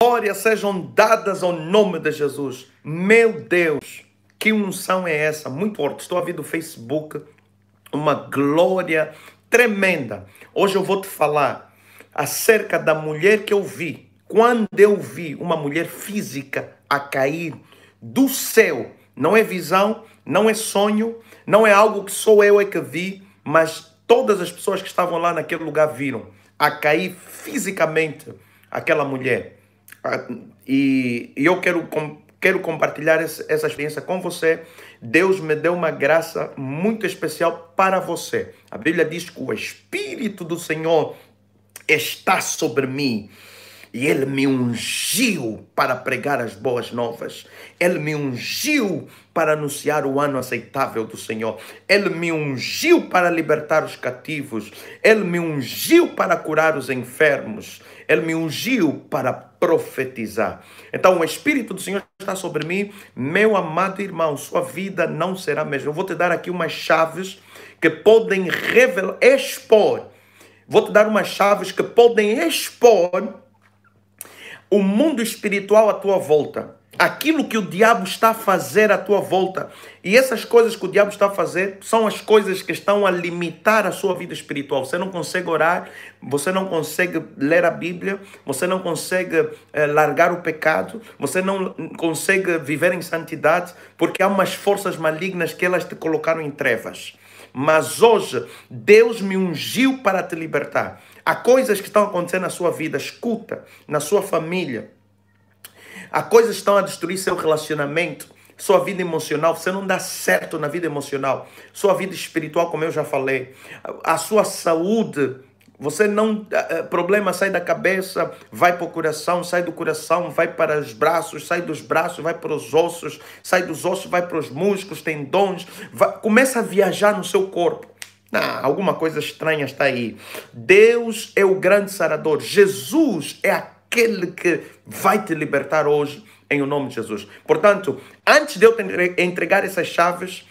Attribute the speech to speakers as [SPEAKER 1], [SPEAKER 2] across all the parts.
[SPEAKER 1] Glórias sejam dadas ao nome de Jesus. Meu Deus, que unção é essa? Muito forte. Estou a ver do Facebook uma glória tremenda. Hoje eu vou te falar acerca da mulher que eu vi. Quando eu vi uma mulher física a cair do céu, não é visão, não é sonho, não é algo que sou eu é que vi, mas todas as pessoas que estavam lá naquele lugar viram a cair fisicamente aquela mulher. Ah, e, e eu quero, com, quero compartilhar essa experiência com você. Deus me deu uma graça muito especial para você. A Bíblia diz que o Espírito do Senhor está sobre mim e ele me ungiu para pregar as boas novas. Ele me ungiu para anunciar o ano aceitável do Senhor. Ele me ungiu para libertar os cativos. Ele me ungiu para curar os enfermos. Ele me ungiu para profetizar. Então, o Espírito do Senhor está sobre mim. Meu amado irmão, sua vida não será a mesma. Eu vou te dar aqui umas chaves que podem revelar, expor. Vou te dar umas chaves que podem expor o mundo espiritual à tua volta, aquilo que o diabo está a fazer à tua volta. E essas coisas que o diabo está a fazer são as coisas que estão a limitar a sua vida espiritual. Você não consegue orar, você não consegue ler a Bíblia, você não consegue eh, largar o pecado, você não consegue viver em santidade, porque há umas forças malignas que elas te colocaram em trevas. Mas hoje Deus me ungiu para te libertar. Há coisas que estão acontecendo na sua vida, escuta, na sua família. Há coisas que estão a destruir seu relacionamento, sua vida emocional. Você não dá certo na vida emocional. Sua vida espiritual, como eu já falei. A sua saúde. Você não. Eh, eh, problema sai da cabeça, vai para o coração, sai do coração, vai para os braços, sai dos braços, vai para os ossos, sai dos ossos, vai para os músculos, tendões. Vai, começa a viajar no seu corpo. Ah, alguma coisa estranha está aí. Deus é o grande sarador. Jesus é aquele que vai te libertar hoje, em o nome de Jesus. Portanto, antes de eu entregar essas chaves,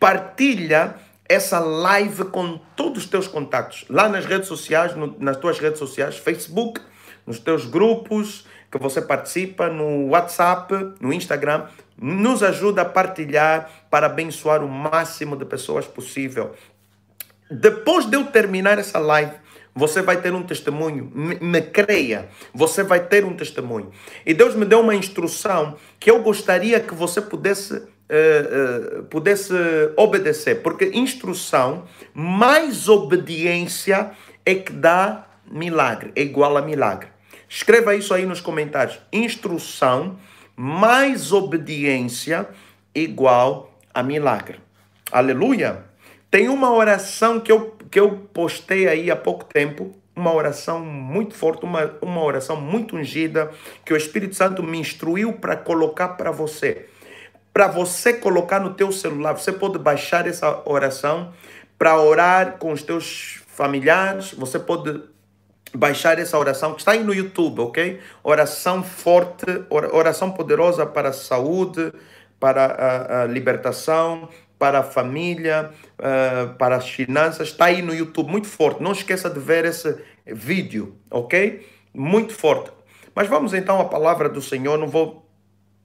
[SPEAKER 1] partilha essa live com todos os teus contatos. Lá nas redes sociais, no, nas tuas redes sociais, Facebook, nos teus grupos que você participa, no WhatsApp, no Instagram, nos ajuda a partilhar para abençoar o máximo de pessoas possível. Depois de eu terminar essa live, você vai ter um testemunho. Me, me, creia, você vai ter um testemunho. E Deus me deu uma instrução que eu gostaria que você pudesse, uh, uh, pudesse obedecer, porque instrução mais obediência é que dá milagre, é igual a milagre. Escreva isso aí nos comentários. Instrução mais obediência é igual a milagre. Aleluia! Tem uma oração que eu, que eu postei aí há pouco tempo, uma oração muito forte, uma, uma oração muito ungida, que o Espírito Santo me instruiu para colocar para você. Para você colocar no teu celular, você pode baixar essa oração para orar com os teus familiares, você pode baixar essa oração que está aí no YouTube, ok? Oração forte, oração poderosa para a saúde, para a, a libertação, para a família, uh, para as finanças. Está aí no YouTube, muito forte. Não esqueça de ver esse vídeo, ok? Muito forte. Mas vamos então à palavra do Senhor. Não vou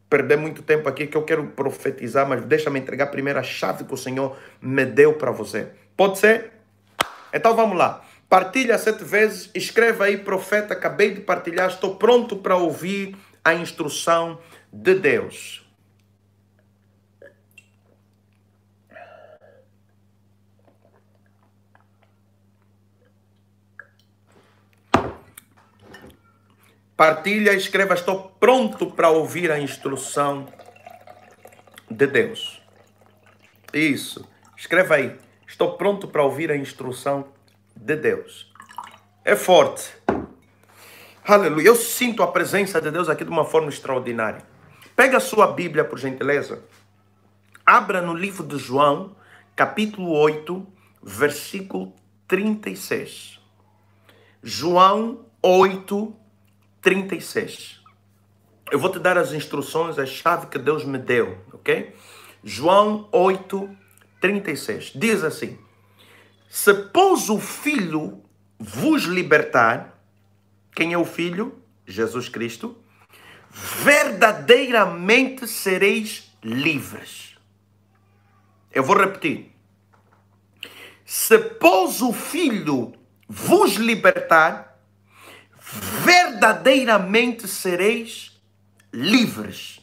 [SPEAKER 1] perder muito tempo aqui, que eu quero profetizar, mas deixa-me entregar primeiro a chave que o Senhor me deu para você. Pode ser? Então vamos lá. Partilha sete vezes, escreva aí, profeta, acabei de partilhar, estou pronto para ouvir a instrução de Deus. Partilha, escreva, estou pronto para ouvir a instrução de Deus. Isso. Escreva aí. Estou pronto para ouvir a instrução de Deus. É forte. Aleluia. Eu sinto a presença de Deus aqui de uma forma extraordinária. Pega a sua Bíblia, por gentileza. Abra no livro de João, capítulo 8, versículo 36. João 8, 36. Eu vou te dar as instruções, a chave que Deus me deu, ok? João 8, 36. Diz assim: Se pôs o filho vos libertar, quem é o filho? Jesus Cristo. Verdadeiramente sereis livres. Eu vou repetir. Se pôs o filho vos libertar, verdadeiramente sereis livres.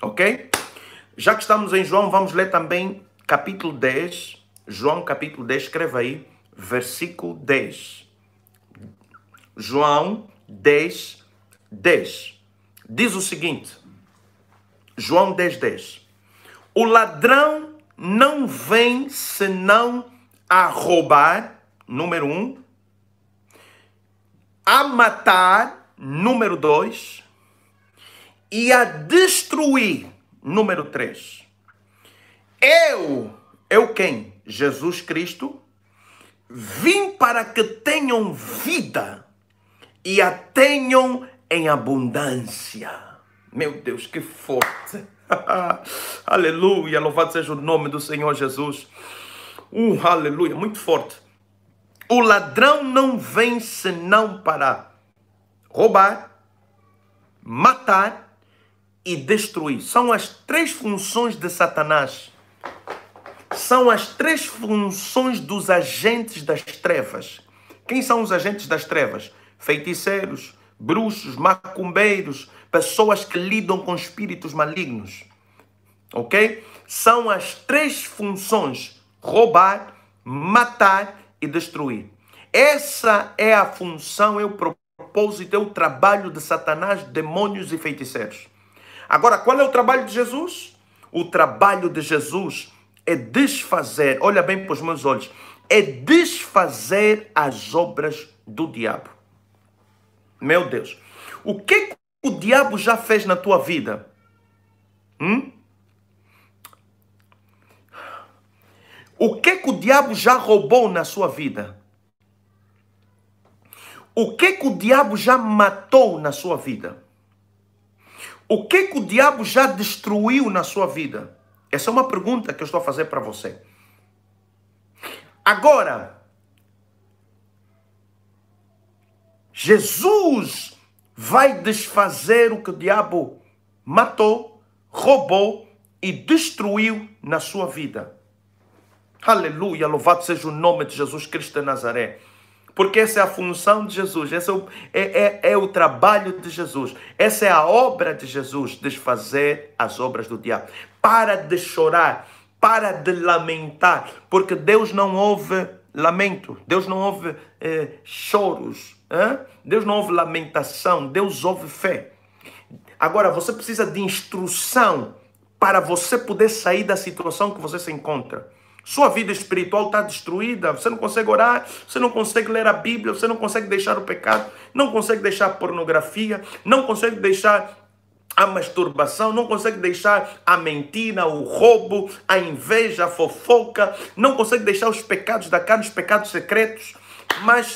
[SPEAKER 1] Ok? Já que estamos em João, vamos ler também capítulo 10. João, capítulo 10, escreva aí, versículo 10. João 10, 10. Diz o seguinte: João 10, 10. O ladrão não vem senão a roubar, número 1, a matar, número 2, e a destruir, número 3. Eu, eu quem? Jesus Cristo, vim para que tenham vida e a tenham em abundância. Meu Deus, que forte! aleluia! Louvado seja o nome do Senhor Jesus. Uh, aleluia! Muito forte. O ladrão não vem senão para roubar, matar e destruir. São as três funções de Satanás. São as três funções dos agentes das trevas. Quem são os agentes das trevas? Feiticeiros, bruxos, macumbeiros, pessoas que lidam com espíritos malignos. Ok? São as três funções: roubar, matar e destruir. Essa é a função, é o propósito, é o trabalho de Satanás, demônios e feiticeiros. Agora, qual é o trabalho de Jesus? O trabalho de Jesus é desfazer, olha bem para os meus olhos, é desfazer as obras do diabo. Meu Deus, o que é o diabo já fez na tua vida? Hum? O que que o diabo já roubou na sua vida? O que que o diabo já matou na sua vida? O que que o diabo já destruiu na sua vida? Essa é uma pergunta que eu estou a fazer para você. Agora, Jesus vai desfazer o que o diabo matou, roubou e destruiu na sua vida. Aleluia, louvado seja o nome de Jesus Cristo de Nazaré. Porque essa é a função de Jesus, esse é o, é, é, é o trabalho de Jesus, essa é a obra de Jesus, desfazer as obras do diabo. Para de chorar, para de lamentar, porque Deus não ouve lamento, Deus não ouve eh, choros, hein? Deus não ouve lamentação, Deus ouve fé. Agora, você precisa de instrução para você poder sair da situação que você se encontra. Sua vida espiritual está destruída, você não consegue orar, você não consegue ler a Bíblia, você não consegue deixar o pecado, não consegue deixar a pornografia, não consegue deixar a masturbação, não consegue deixar a mentira, o roubo, a inveja, a fofoca, não consegue deixar os pecados da carne, os pecados secretos, mas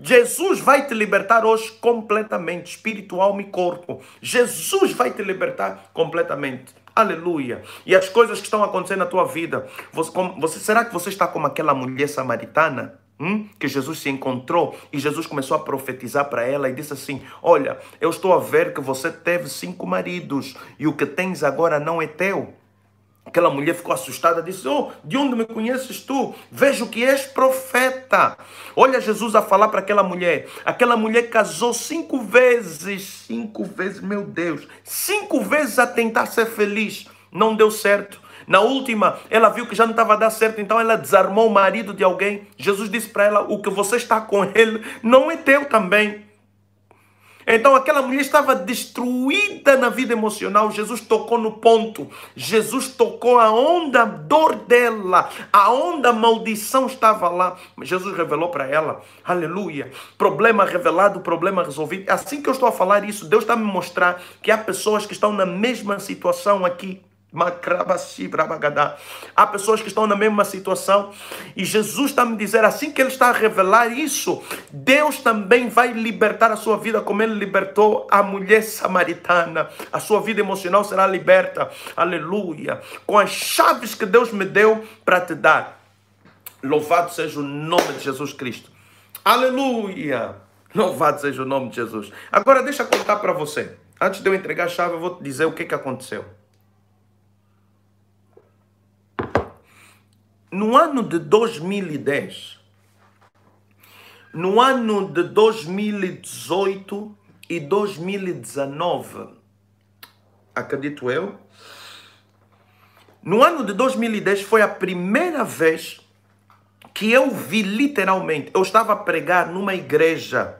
[SPEAKER 1] Jesus vai te libertar hoje completamente, espiritual e corpo. Jesus vai te libertar completamente. Aleluia. E as coisas que estão acontecendo na tua vida, você, como, você será que você está como aquela mulher samaritana? Hum? que Jesus se encontrou e Jesus começou a profetizar para ela e disse assim: Olha, eu estou a ver que você teve cinco maridos e o que tens agora não é teu. Aquela mulher ficou assustada, disse: oh, De onde me conheces tu? Vejo que és profeta. Olha Jesus a falar para aquela mulher. Aquela mulher casou cinco vezes. Cinco vezes, meu Deus. Cinco vezes a tentar ser feliz. Não deu certo. Na última, ela viu que já não estava a dar certo, então ela desarmou o marido de alguém. Jesus disse para ela: O que você está com ele não é teu também. Então aquela mulher estava destruída na vida emocional. Jesus tocou no ponto. Jesus tocou a onda dor dela. A onda maldição estava lá. Mas Jesus revelou para ela. Aleluia. Problema revelado, problema resolvido. É assim que eu estou a falar isso, Deus está me mostrar que há pessoas que estão na mesma situação aqui. Há pessoas que estão na mesma situação e Jesus está me dizer assim que ele está a revelar isso, Deus também vai libertar a sua vida como ele libertou a mulher samaritana. A sua vida emocional será liberta. Aleluia. Com as chaves que Deus me deu para te dar. Louvado seja o nome de Jesus Cristo. Aleluia. Louvado seja o nome de Jesus. Agora deixa eu contar para você. Antes de eu entregar a chave, eu vou te dizer o que que aconteceu. No ano de 2010, no ano de 2018 e 2019, acredito eu, no ano de 2010 foi a primeira vez que eu vi literalmente. Eu estava a pregar numa igreja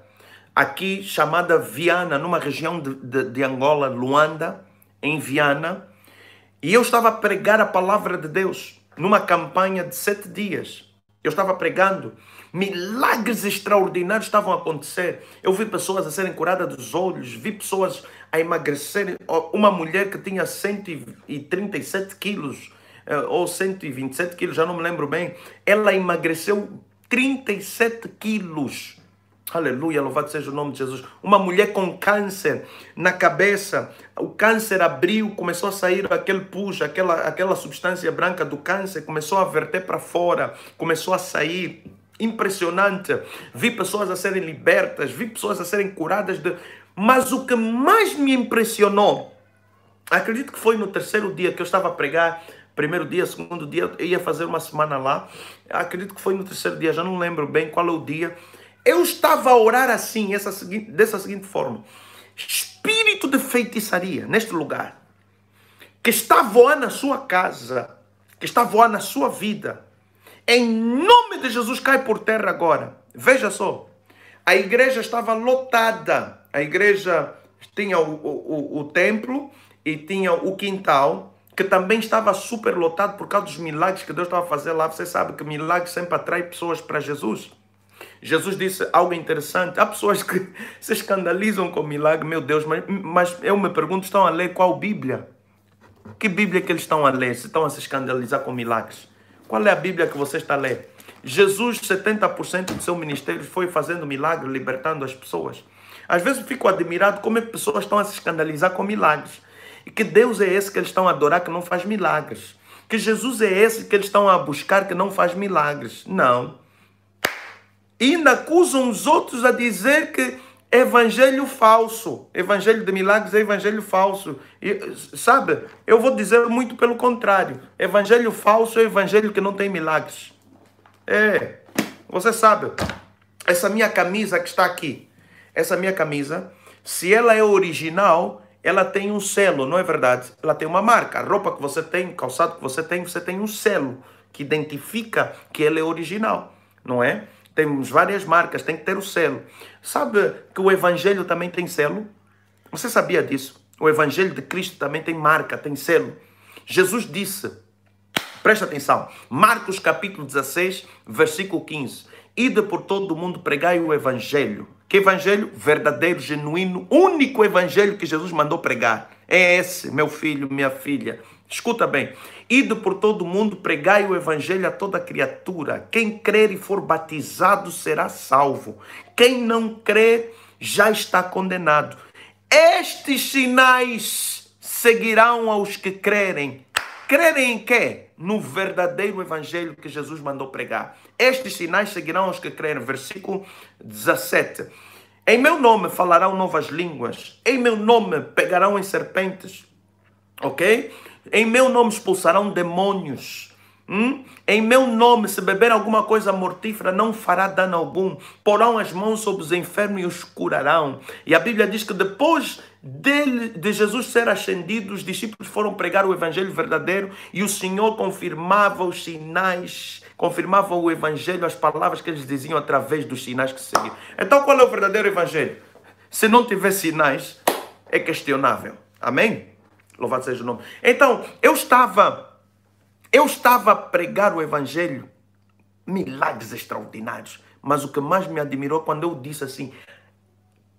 [SPEAKER 1] aqui chamada Viana, numa região de, de, de Angola, Luanda, em Viana, e eu estava a pregar a palavra de Deus numa campanha de sete dias. Eu estava pregando, milagres extraordinários estavam a acontecer. Eu vi pessoas a serem curadas dos olhos, vi pessoas a emagrecerem. Uma mulher que tinha 137 quilos, eh, ou 127 quilos, já não me lembro bem, ela emagreceu 37 quilos Aleluia, louvado seja o nome de Jesus. Uma mulher com câncer na cabeça, o câncer abriu, começou a sair aquele puxo, aquela, aquela substância branca do câncer, começou a verter para fora, começou a sair. Impressionante. Vi pessoas a serem libertas, vi pessoas a serem curadas. De... Mas o que mais me impressionou, acredito que foi no terceiro dia que eu estava a pregar primeiro dia, segundo dia, eu ia fazer uma semana lá. Acredito que foi no terceiro dia, já não lembro bem qual é o dia. Eu estava a orar assim, essa, dessa seguinte forma: Espírito de feitiçaria neste lugar, que está voando na sua casa, que está voando na sua vida, em nome de Jesus, cai por terra agora. Veja só, a igreja estava lotada, a igreja tinha o, o, o, o templo e tinha o quintal que também estava super lotado por causa dos milagres que Deus estava fazendo lá. Você sabe que milagres sempre atrai pessoas para Jesus. Jesus disse algo interessante. Há pessoas que se escandalizam com o milagre, meu Deus, mas, mas eu me pergunto: estão a ler qual Bíblia? Que Bíblia que eles estão a ler? Se estão a se escandalizar com milagres? Qual é a Bíblia que você está a ler? Jesus, 70% do seu ministério foi fazendo milagre, libertando as pessoas. Às vezes eu fico admirado como é que pessoas estão a se escandalizar com milagres. E que Deus é esse que eles estão a adorar que não faz milagres. Que Jesus é esse que eles estão a buscar que não faz milagres. Não ainda acusam os outros a dizer que evangelho falso, evangelho de milagres é evangelho falso. E, sabe, eu vou dizer muito pelo contrário. Evangelho falso é evangelho que não tem milagres. É, você sabe, essa minha camisa que está aqui, essa minha camisa, se ela é original, ela tem um selo, não é verdade? Ela tem uma marca. A roupa que você tem, calçado que você tem, você tem um selo que identifica que ela é original, não é? temos várias marcas, tem que ter o selo. Sabe que o Evangelho também tem selo? Você sabia disso? O Evangelho de Cristo também tem marca, tem selo. Jesus disse, presta atenção, Marcos capítulo 16, versículo 15: Ide por todo o mundo, pregai o Evangelho. Que Evangelho? Verdadeiro, genuíno, único Evangelho que Jesus mandou pregar. É esse, meu filho, minha filha. Escuta bem. Ido por todo mundo, pregai o evangelho a toda criatura. Quem crer e for batizado será salvo. Quem não crer já está condenado. Estes sinais seguirão aos que crerem. Crerem em quê? No verdadeiro evangelho que Jesus mandou pregar. Estes sinais seguirão aos que crerem. Versículo 17. Em meu nome falarão novas línguas. Em meu nome pegarão em serpentes. Ok? Em meu nome expulsarão demônios. Hum? Em meu nome, se beber alguma coisa mortífera, não fará dano algum. Porão as mãos sobre os enfermos e os curarão. E a Bíblia diz que depois dele, de Jesus ser ascendido, os discípulos foram pregar o evangelho verdadeiro e o Senhor confirmava os sinais, confirmava o evangelho, as palavras que eles diziam através dos sinais que seguiam. Então, qual é o verdadeiro evangelho? Se não tiver sinais, é questionável. Amém? Louvado seja o nome. Então, eu estava, eu estava a pregar o evangelho, milagres extraordinários. Mas o que mais me admirou quando eu disse assim: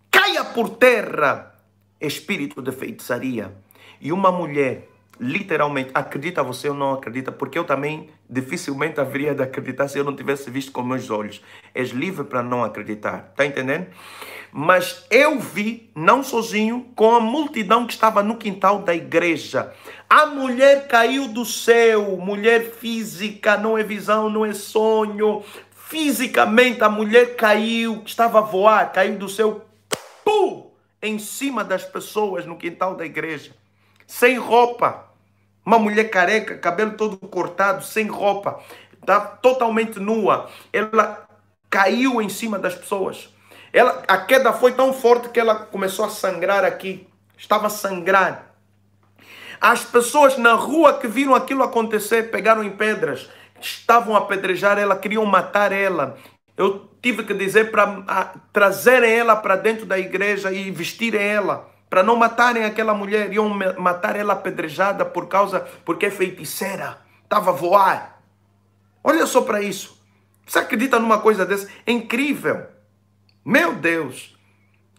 [SPEAKER 1] caia por terra, espírito de feitiçaria. E uma mulher, literalmente, acredita você ou não acredita, porque eu também dificilmente haveria de acreditar se eu não tivesse visto com meus olhos. És livre para não acreditar, tá entendendo? Mas eu vi, não sozinho, com a multidão que estava no quintal da igreja. A mulher caiu do céu, mulher física, não é visão, não é sonho. Fisicamente a mulher caiu, estava a voar, caiu do céu, pum, em cima das pessoas no quintal da igreja, sem roupa uma mulher careca, cabelo todo cortado, sem roupa, tá totalmente nua. Ela caiu em cima das pessoas. Ela, a queda foi tão forte que ela começou a sangrar aqui. Estava a sangrar. As pessoas na rua que viram aquilo acontecer pegaram em pedras, estavam a apedrejar ela, queriam matar ela. Eu tive que dizer para trazerem ela para dentro da igreja e vestirem ela para não matarem aquela mulher, iam matar ela apedrejada por causa, porque é feiticeira, estava a voar. Olha só para isso. Você acredita numa coisa dessa? É incrível. Meu Deus.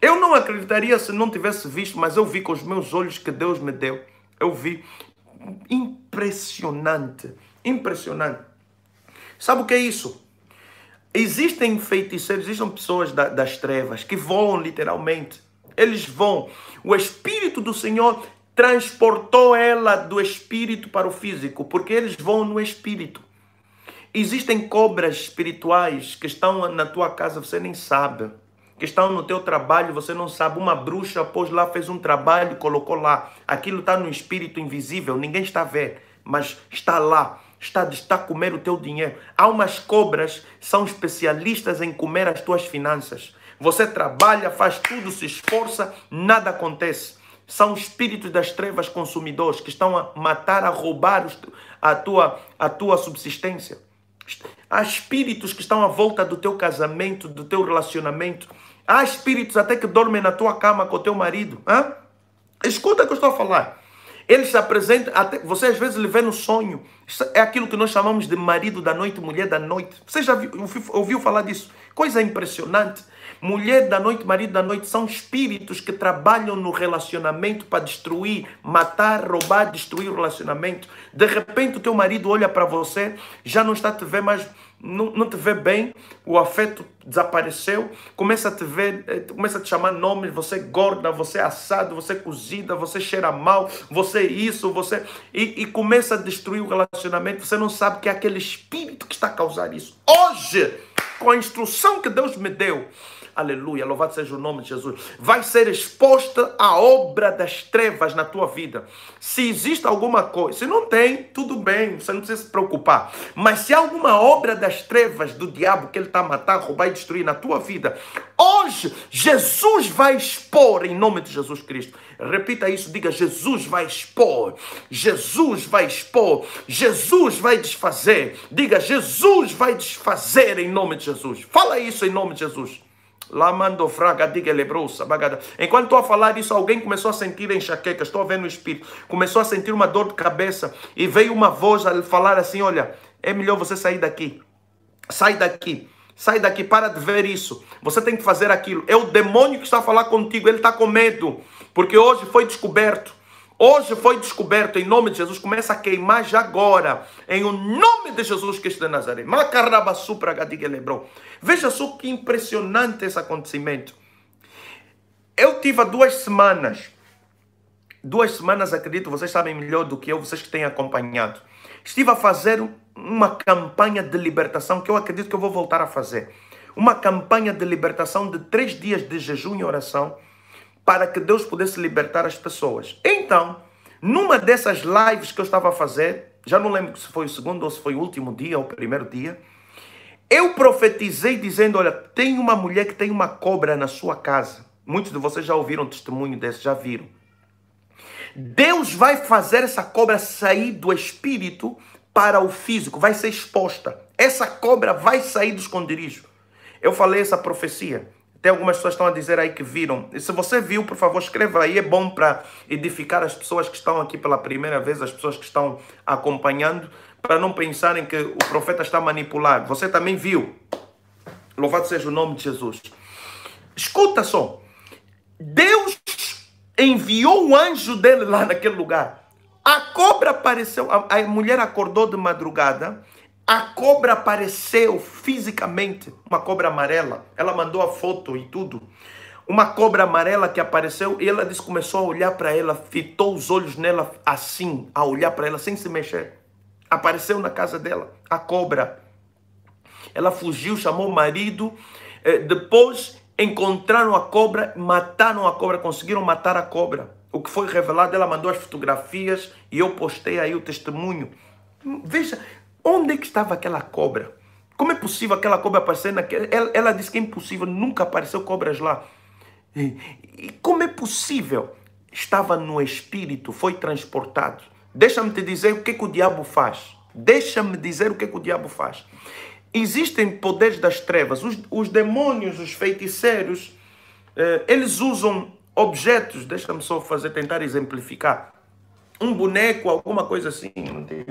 [SPEAKER 1] Eu não acreditaria se não tivesse visto, mas eu vi com os meus olhos que Deus me deu. Eu vi. Impressionante. Impressionante. Sabe o que é isso? Existem feiticeiros, existem pessoas da, das trevas que voam literalmente eles vão. O Espírito do Senhor transportou ela do espírito para o físico, porque eles vão no espírito. Existem cobras espirituais que estão na tua casa, você nem sabe. Que estão no teu trabalho, você não sabe. Uma bruxa pôs lá, fez um trabalho, colocou lá. Aquilo está no espírito invisível, ninguém está vendo, mas está lá. Está, está a comer o teu dinheiro. Há umas cobras, são especialistas em comer as tuas finanças. Você trabalha, faz tudo, se esforça, nada acontece. São espíritos das trevas consumidores que estão a matar, a roubar a tua, a tua subsistência. Há espíritos que estão à volta do teu casamento, do teu relacionamento. Há espíritos até que dormem na tua cama com o teu marido. Hã? Escuta o que eu estou a falar. Eles se apresentam. até, você às vezes lhe vê no sonho. é aquilo que nós chamamos de marido da noite, mulher da noite. Você já viu, ouviu falar disso? Coisa impressionante. Mulher da noite, marido da noite são espíritos que trabalham no relacionamento para destruir, matar, roubar, destruir o relacionamento. De repente o teu marido olha para você, já não está a te ver mais, não, não te vê bem, o afeto desapareceu, começa a te ver, eh, começa a te chamar nomes, você gorda, você assado, você cozida, você cheira mal, você isso, você. E, e começa a destruir o relacionamento, você não sabe que é aquele espírito que está a causar isso. Hoje, com a instrução que Deus me deu, aleluia, louvado seja o nome de Jesus, vai ser exposta a obra das trevas na tua vida. Se existe alguma coisa, se não tem, tudo bem, você não precisa se preocupar. Mas se há alguma obra das trevas do diabo que ele está a matar, roubar e destruir na tua vida, hoje Jesus vai expor em nome de Jesus Cristo. Repita isso, diga: Jesus vai expor, Jesus vai expor, Jesus vai desfazer. Diga: Jesus vai desfazer em nome de Jesus. Fala isso em nome de Jesus. Lamando fraga, diga lebrosa, bagada. Enquanto estou a falar isso, alguém começou a sentir enxaqueca, estou vendo o espírito, começou a sentir uma dor de cabeça e veio uma voz a falar assim: olha, é melhor você sair daqui, sai daqui. Sai daqui, para de ver isso. Você tem que fazer aquilo. É o demônio que está a falar contigo. Ele está com medo. Porque hoje foi descoberto Hoje foi descoberto em nome de Jesus. Começa a queimar já agora. Em o nome de Jesus Cristo de Nazaré. para Veja só que impressionante esse acontecimento. Eu tive há duas semanas. Duas semanas, acredito, vocês sabem melhor do que eu, vocês que têm acompanhado. Estive a fazer uma campanha de libertação que eu acredito que eu vou voltar a fazer. Uma campanha de libertação de três dias de jejum e oração para que Deus pudesse libertar as pessoas. Então, numa dessas lives que eu estava a fazer, já não lembro se foi o segundo ou se foi o último dia ou o primeiro dia, eu profetizei dizendo: Olha, tem uma mulher que tem uma cobra na sua casa. Muitos de vocês já ouviram testemunho desse, já viram. Deus vai fazer essa cobra sair do espírito para o físico, vai ser exposta. Essa cobra vai sair do esconderijo. Eu falei essa profecia. Tem algumas pessoas que estão a dizer aí que viram. E se você viu, por favor, escreva aí. É bom para edificar as pessoas que estão aqui pela primeira vez, as pessoas que estão acompanhando, para não pensarem que o profeta está manipulado. Você também viu. Louvado seja o nome de Jesus. Escuta só. Deus enviou o anjo dele lá naquele lugar. A cobra apareceu, a, a mulher acordou de madrugada a cobra apareceu fisicamente, uma cobra amarela. Ela mandou a foto e tudo. Uma cobra amarela que apareceu e ela disse, começou a olhar para ela, fitou os olhos nela assim, a olhar para ela sem se mexer. Apareceu na casa dela, a cobra. Ela fugiu, chamou o marido. Eh, depois encontraram a cobra, mataram a cobra, conseguiram matar a cobra. O que foi revelado, ela mandou as fotografias e eu postei aí o testemunho. Hum, veja, Onde é que estava aquela cobra? Como é possível aquela cobra aparecer naquela... Ela, ela disse que é impossível, nunca apareceu cobras lá. E como é possível? Estava no espírito, foi transportado. Deixa-me te dizer o que, é que o diabo faz. Deixa-me dizer o que, é que o diabo faz. Existem poderes das trevas. Os, os demônios, os feiticeiros, eh, eles usam objetos. Deixa-me só fazer, tentar exemplificar. Um boneco, alguma coisa assim. Não tem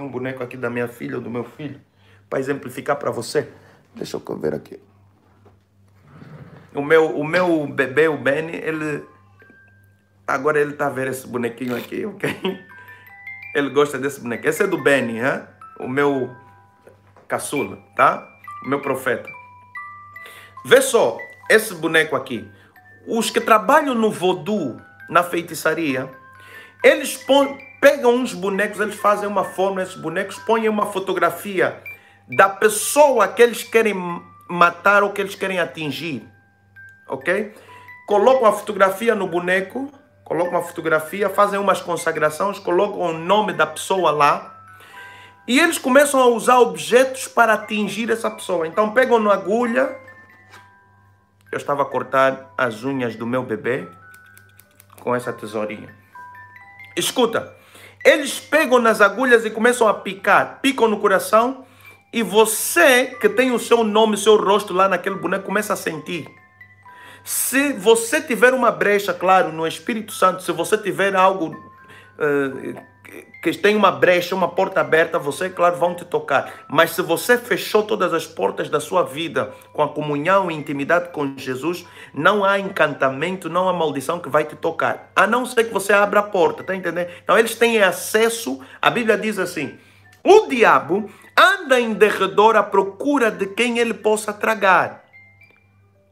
[SPEAKER 1] um boneco aqui da minha filha ou do meu filho para exemplificar para você. Deixa eu ver aqui. O meu, o meu bebê, o Benny, ele. Agora ele tá vendo esse bonequinho aqui, ok? Ele gosta desse boneco. Esse é do Benny, hein? o meu caçula, tá? O meu profeta. Vê só, esse boneco aqui. Os que trabalham no vodu, na feitiçaria, eles põem pegam uns bonecos, eles fazem uma forma, esses bonecos põem uma fotografia da pessoa que eles querem matar ou que eles querem atingir, ok? Colocam a fotografia no boneco, colocam a fotografia, fazem umas consagrações, colocam o nome da pessoa lá. E eles começam a usar objetos para atingir essa pessoa. Então pegam na agulha. Eu estava a cortar as unhas do meu bebê com essa tesourinha. Escuta, eles pegam nas agulhas e começam a picar, picam no coração. E você que tem o seu nome, o seu rosto lá naquele boneco, começa a sentir. Se você tiver uma brecha, claro, no Espírito Santo, se você tiver algo uh, que tem uma brecha, uma porta aberta, você, claro, vão te tocar. Mas se você fechou todas as portas da sua vida com a comunhão e intimidade com Jesus, não há encantamento, não há maldição que vai te tocar. A não ser que você abra a porta, tá entendendo? Então eles têm acesso, a Bíblia diz assim: o diabo anda em derredor à procura de quem ele possa tragar.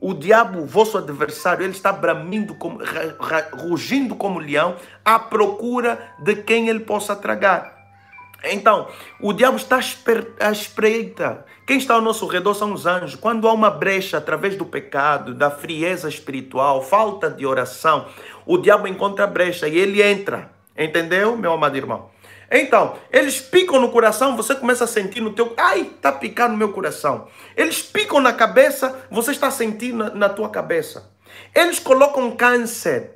[SPEAKER 1] O diabo, vosso adversário, ele está bramindo, como, rugindo como leão, à procura de quem ele possa tragar. Então, o diabo está à espreita. Quem está ao nosso redor são os anjos. Quando há uma brecha através do pecado, da frieza espiritual, falta de oração, o diabo encontra a brecha e ele entra. Entendeu, meu amado irmão? Então, eles picam no coração, você começa a sentir no teu... Ai, tá picando no meu coração. Eles picam na cabeça, você está sentindo na, na tua cabeça. Eles colocam câncer,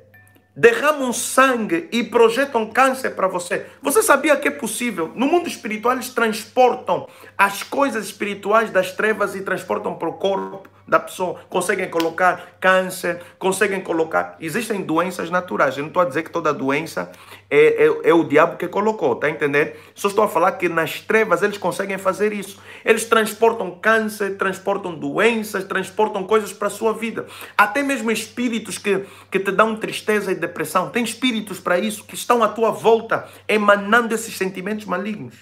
[SPEAKER 1] derramam sangue e projetam câncer para você. Você sabia que é possível? No mundo espiritual, eles transportam as coisas espirituais das trevas e transportam para o corpo da pessoa. Conseguem colocar câncer, conseguem colocar. Existem doenças naturais. Eu não estou a dizer que toda doença é, é, é o diabo que colocou, tá entendendo? Só estou a falar que nas trevas eles conseguem fazer isso. Eles transportam câncer, transportam doenças, transportam coisas para a sua vida. Até mesmo espíritos que, que te dão tristeza e depressão. Tem espíritos para isso que estão à tua volta emanando esses sentimentos malignos.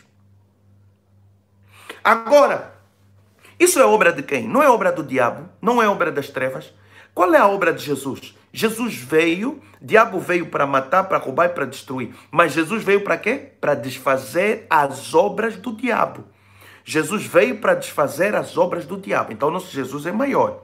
[SPEAKER 1] Agora, isso é obra de quem? Não é obra do diabo, não é obra das trevas. Qual é a obra de Jesus? Jesus veio, diabo veio para matar, para roubar e para destruir. Mas Jesus veio para quê? Para desfazer as obras do diabo. Jesus veio para desfazer as obras do diabo. Então nosso Jesus é maior.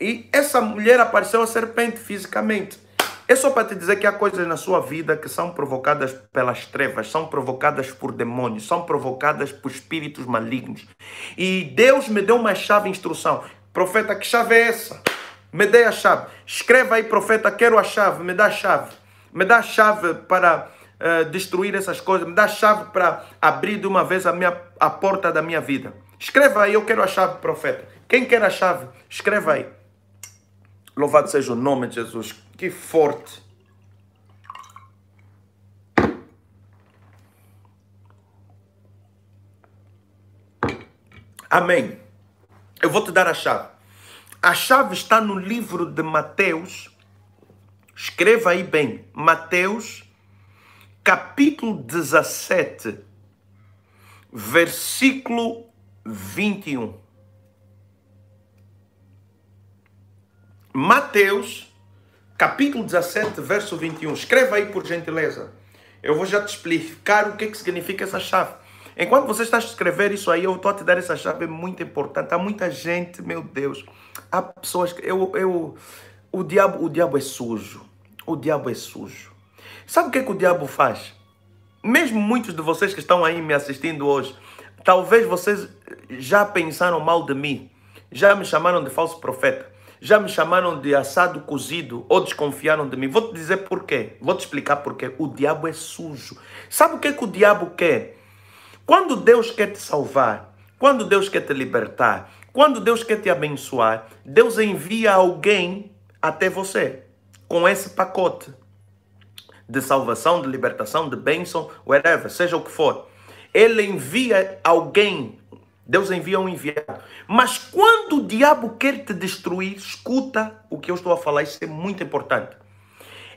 [SPEAKER 1] E essa mulher apareceu a serpente fisicamente. É só para te dizer que há coisas na sua vida que são provocadas pelas trevas, são provocadas por demônios, são provocadas por espíritos malignos. E Deus me deu uma chave instrução. Profeta, que chave é essa? Me dê a chave. Escreva aí, profeta, quero a chave. Me dá a chave. Me dá a chave para uh, destruir essas coisas. Me dá a chave para abrir de uma vez a, minha, a porta da minha vida. Escreva aí, eu quero a chave, profeta. Quem quer a chave? Escreva aí. Louvado seja o nome de Jesus que forte. Amém. Eu vou te dar a chave. A chave está no livro de Mateus. Escreva aí bem. Mateus, capítulo 17, versículo 21. Mateus capítulo 17, verso 21. Escreva aí, por gentileza. Eu vou já te explicar o que, que significa essa chave. Enquanto você está a escrever isso aí, eu estou a te dar essa chave é muito importante. Há muita gente, meu Deus. Há pessoas que. Eu, eu, o, diabo, o diabo é sujo. O diabo é sujo. Sabe o que, é que o diabo faz? Mesmo muitos de vocês que estão aí me assistindo hoje, talvez vocês já pensaram mal de mim, já me chamaram de falso profeta já me chamaram de assado cozido ou desconfiaram de mim. Vou te dizer porquê. Vou te explicar porquê. O diabo é sujo. Sabe o que, é que o diabo quer? Quando Deus quer te salvar, quando Deus quer te libertar, quando Deus quer te abençoar, Deus envia alguém até você com esse pacote de salvação, de libertação, de bênção, whatever, seja o que for. Ele envia alguém Deus envia um enviado. Mas quando o diabo quer te destruir, escuta o que eu estou a falar, isso é muito importante.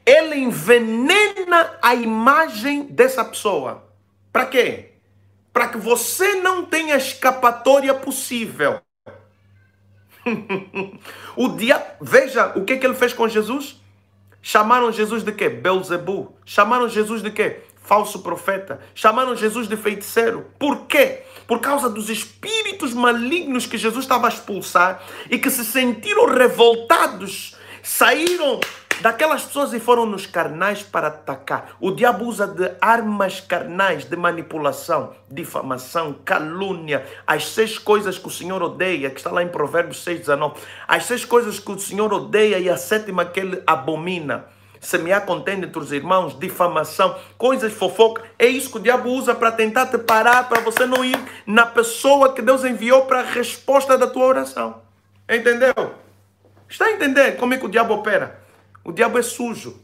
[SPEAKER 1] Ele envenena a imagem dessa pessoa. Para quê? Para que você não tenha escapatória possível. o diabo, veja o que, é que ele fez com Jesus. Chamaram Jesus de quê? Belzebu. Chamaram Jesus de quê? falso profeta, chamaram Jesus de feiticeiro. Por quê? Por causa dos espíritos malignos que Jesus estava a expulsar e que se sentiram revoltados, saíram daquelas pessoas e foram nos carnais para atacar. O diabo usa de armas carnais de manipulação, difamação, calúnia, as seis coisas que o Senhor odeia, que está lá em Provérbios 6,19. As seis coisas que o Senhor odeia e a sétima que ele abomina semear contenda entre os irmãos, difamação, coisas fofoca. É isso que o diabo usa para tentar te parar, para você não ir na pessoa que Deus enviou para a resposta da tua oração. Entendeu? Está a entender como é que o diabo opera? O diabo é sujo.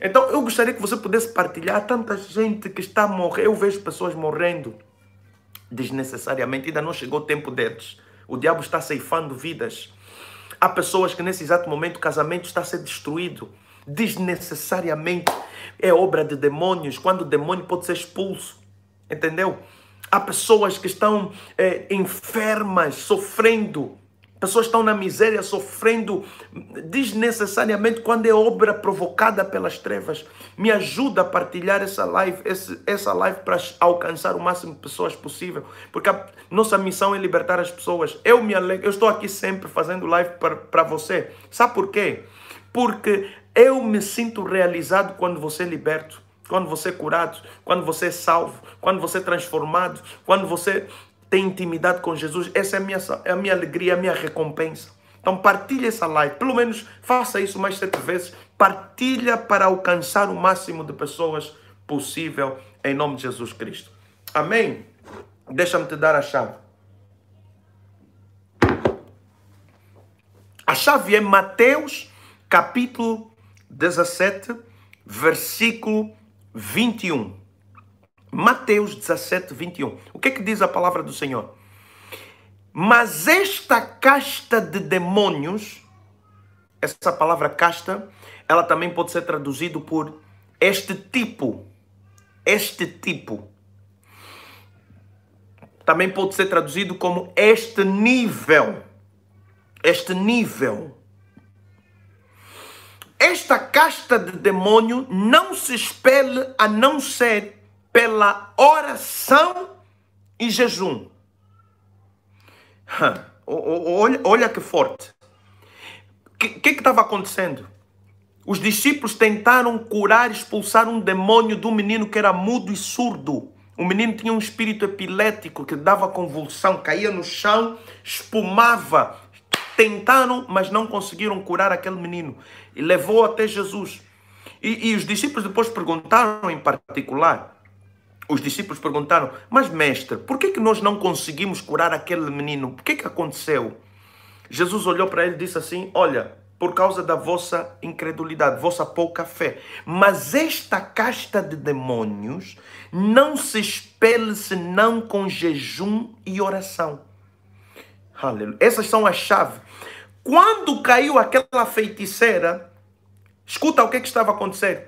[SPEAKER 1] Então eu gostaria que você pudesse partilhar tanta gente que está morrendo. Eu vejo pessoas morrendo desnecessariamente, ainda não chegou o tempo deles. O diabo está ceifando vidas. Há pessoas que nesse exato momento o casamento está a ser destruído desnecessariamente é obra de demônios, quando o demônio pode ser expulso. Entendeu? Há pessoas que estão é, enfermas, sofrendo. Pessoas estão na miséria, sofrendo desnecessariamente quando é obra provocada pelas trevas. Me ajuda a partilhar essa live, esse, essa live para alcançar o máximo de pessoas possível, porque a nossa missão é libertar as pessoas. Eu me alegro, eu estou aqui sempre fazendo live para você. Sabe por quê? Porque eu me sinto realizado quando você é liberto, quando você é curado, quando você é salvo, quando você é transformado, quando você tem intimidade com Jesus. Essa é a minha, é a minha alegria, é a minha recompensa. Então partilha essa live, pelo menos faça isso mais sete vezes. Partilha para alcançar o máximo de pessoas possível em nome de Jesus Cristo. Amém? Deixa-me te dar a chave. A chave é Mateus capítulo 17, versículo 21. Mateus 17, 21. O que é que diz a palavra do Senhor? Mas esta casta de demônios, essa palavra casta, ela também pode ser traduzida por este tipo. Este tipo. Também pode ser traduzido como este nível. Este nível esta casta de demônio não se expele a não ser pela oração e jejum. Olha, olha que forte. O que estava acontecendo? Os discípulos tentaram curar, expulsar um demônio de um menino que era mudo e surdo. O menino tinha um espírito epilético que dava convulsão, caía no chão, espumava, Tentaram, mas não conseguiram curar aquele menino. E levou até Jesus. E, e os discípulos depois perguntaram em particular. Os discípulos perguntaram, mas mestre, por que, que nós não conseguimos curar aquele menino? Por que, que aconteceu? Jesus olhou para ele e disse assim: Olha, por causa da vossa incredulidade, vossa pouca fé. Mas esta casta de demônios não se expele senão com jejum e oração. Aleluia. Essas são as chaves. Quando caiu aquela feiticeira, escuta o que, é que estava acontecendo.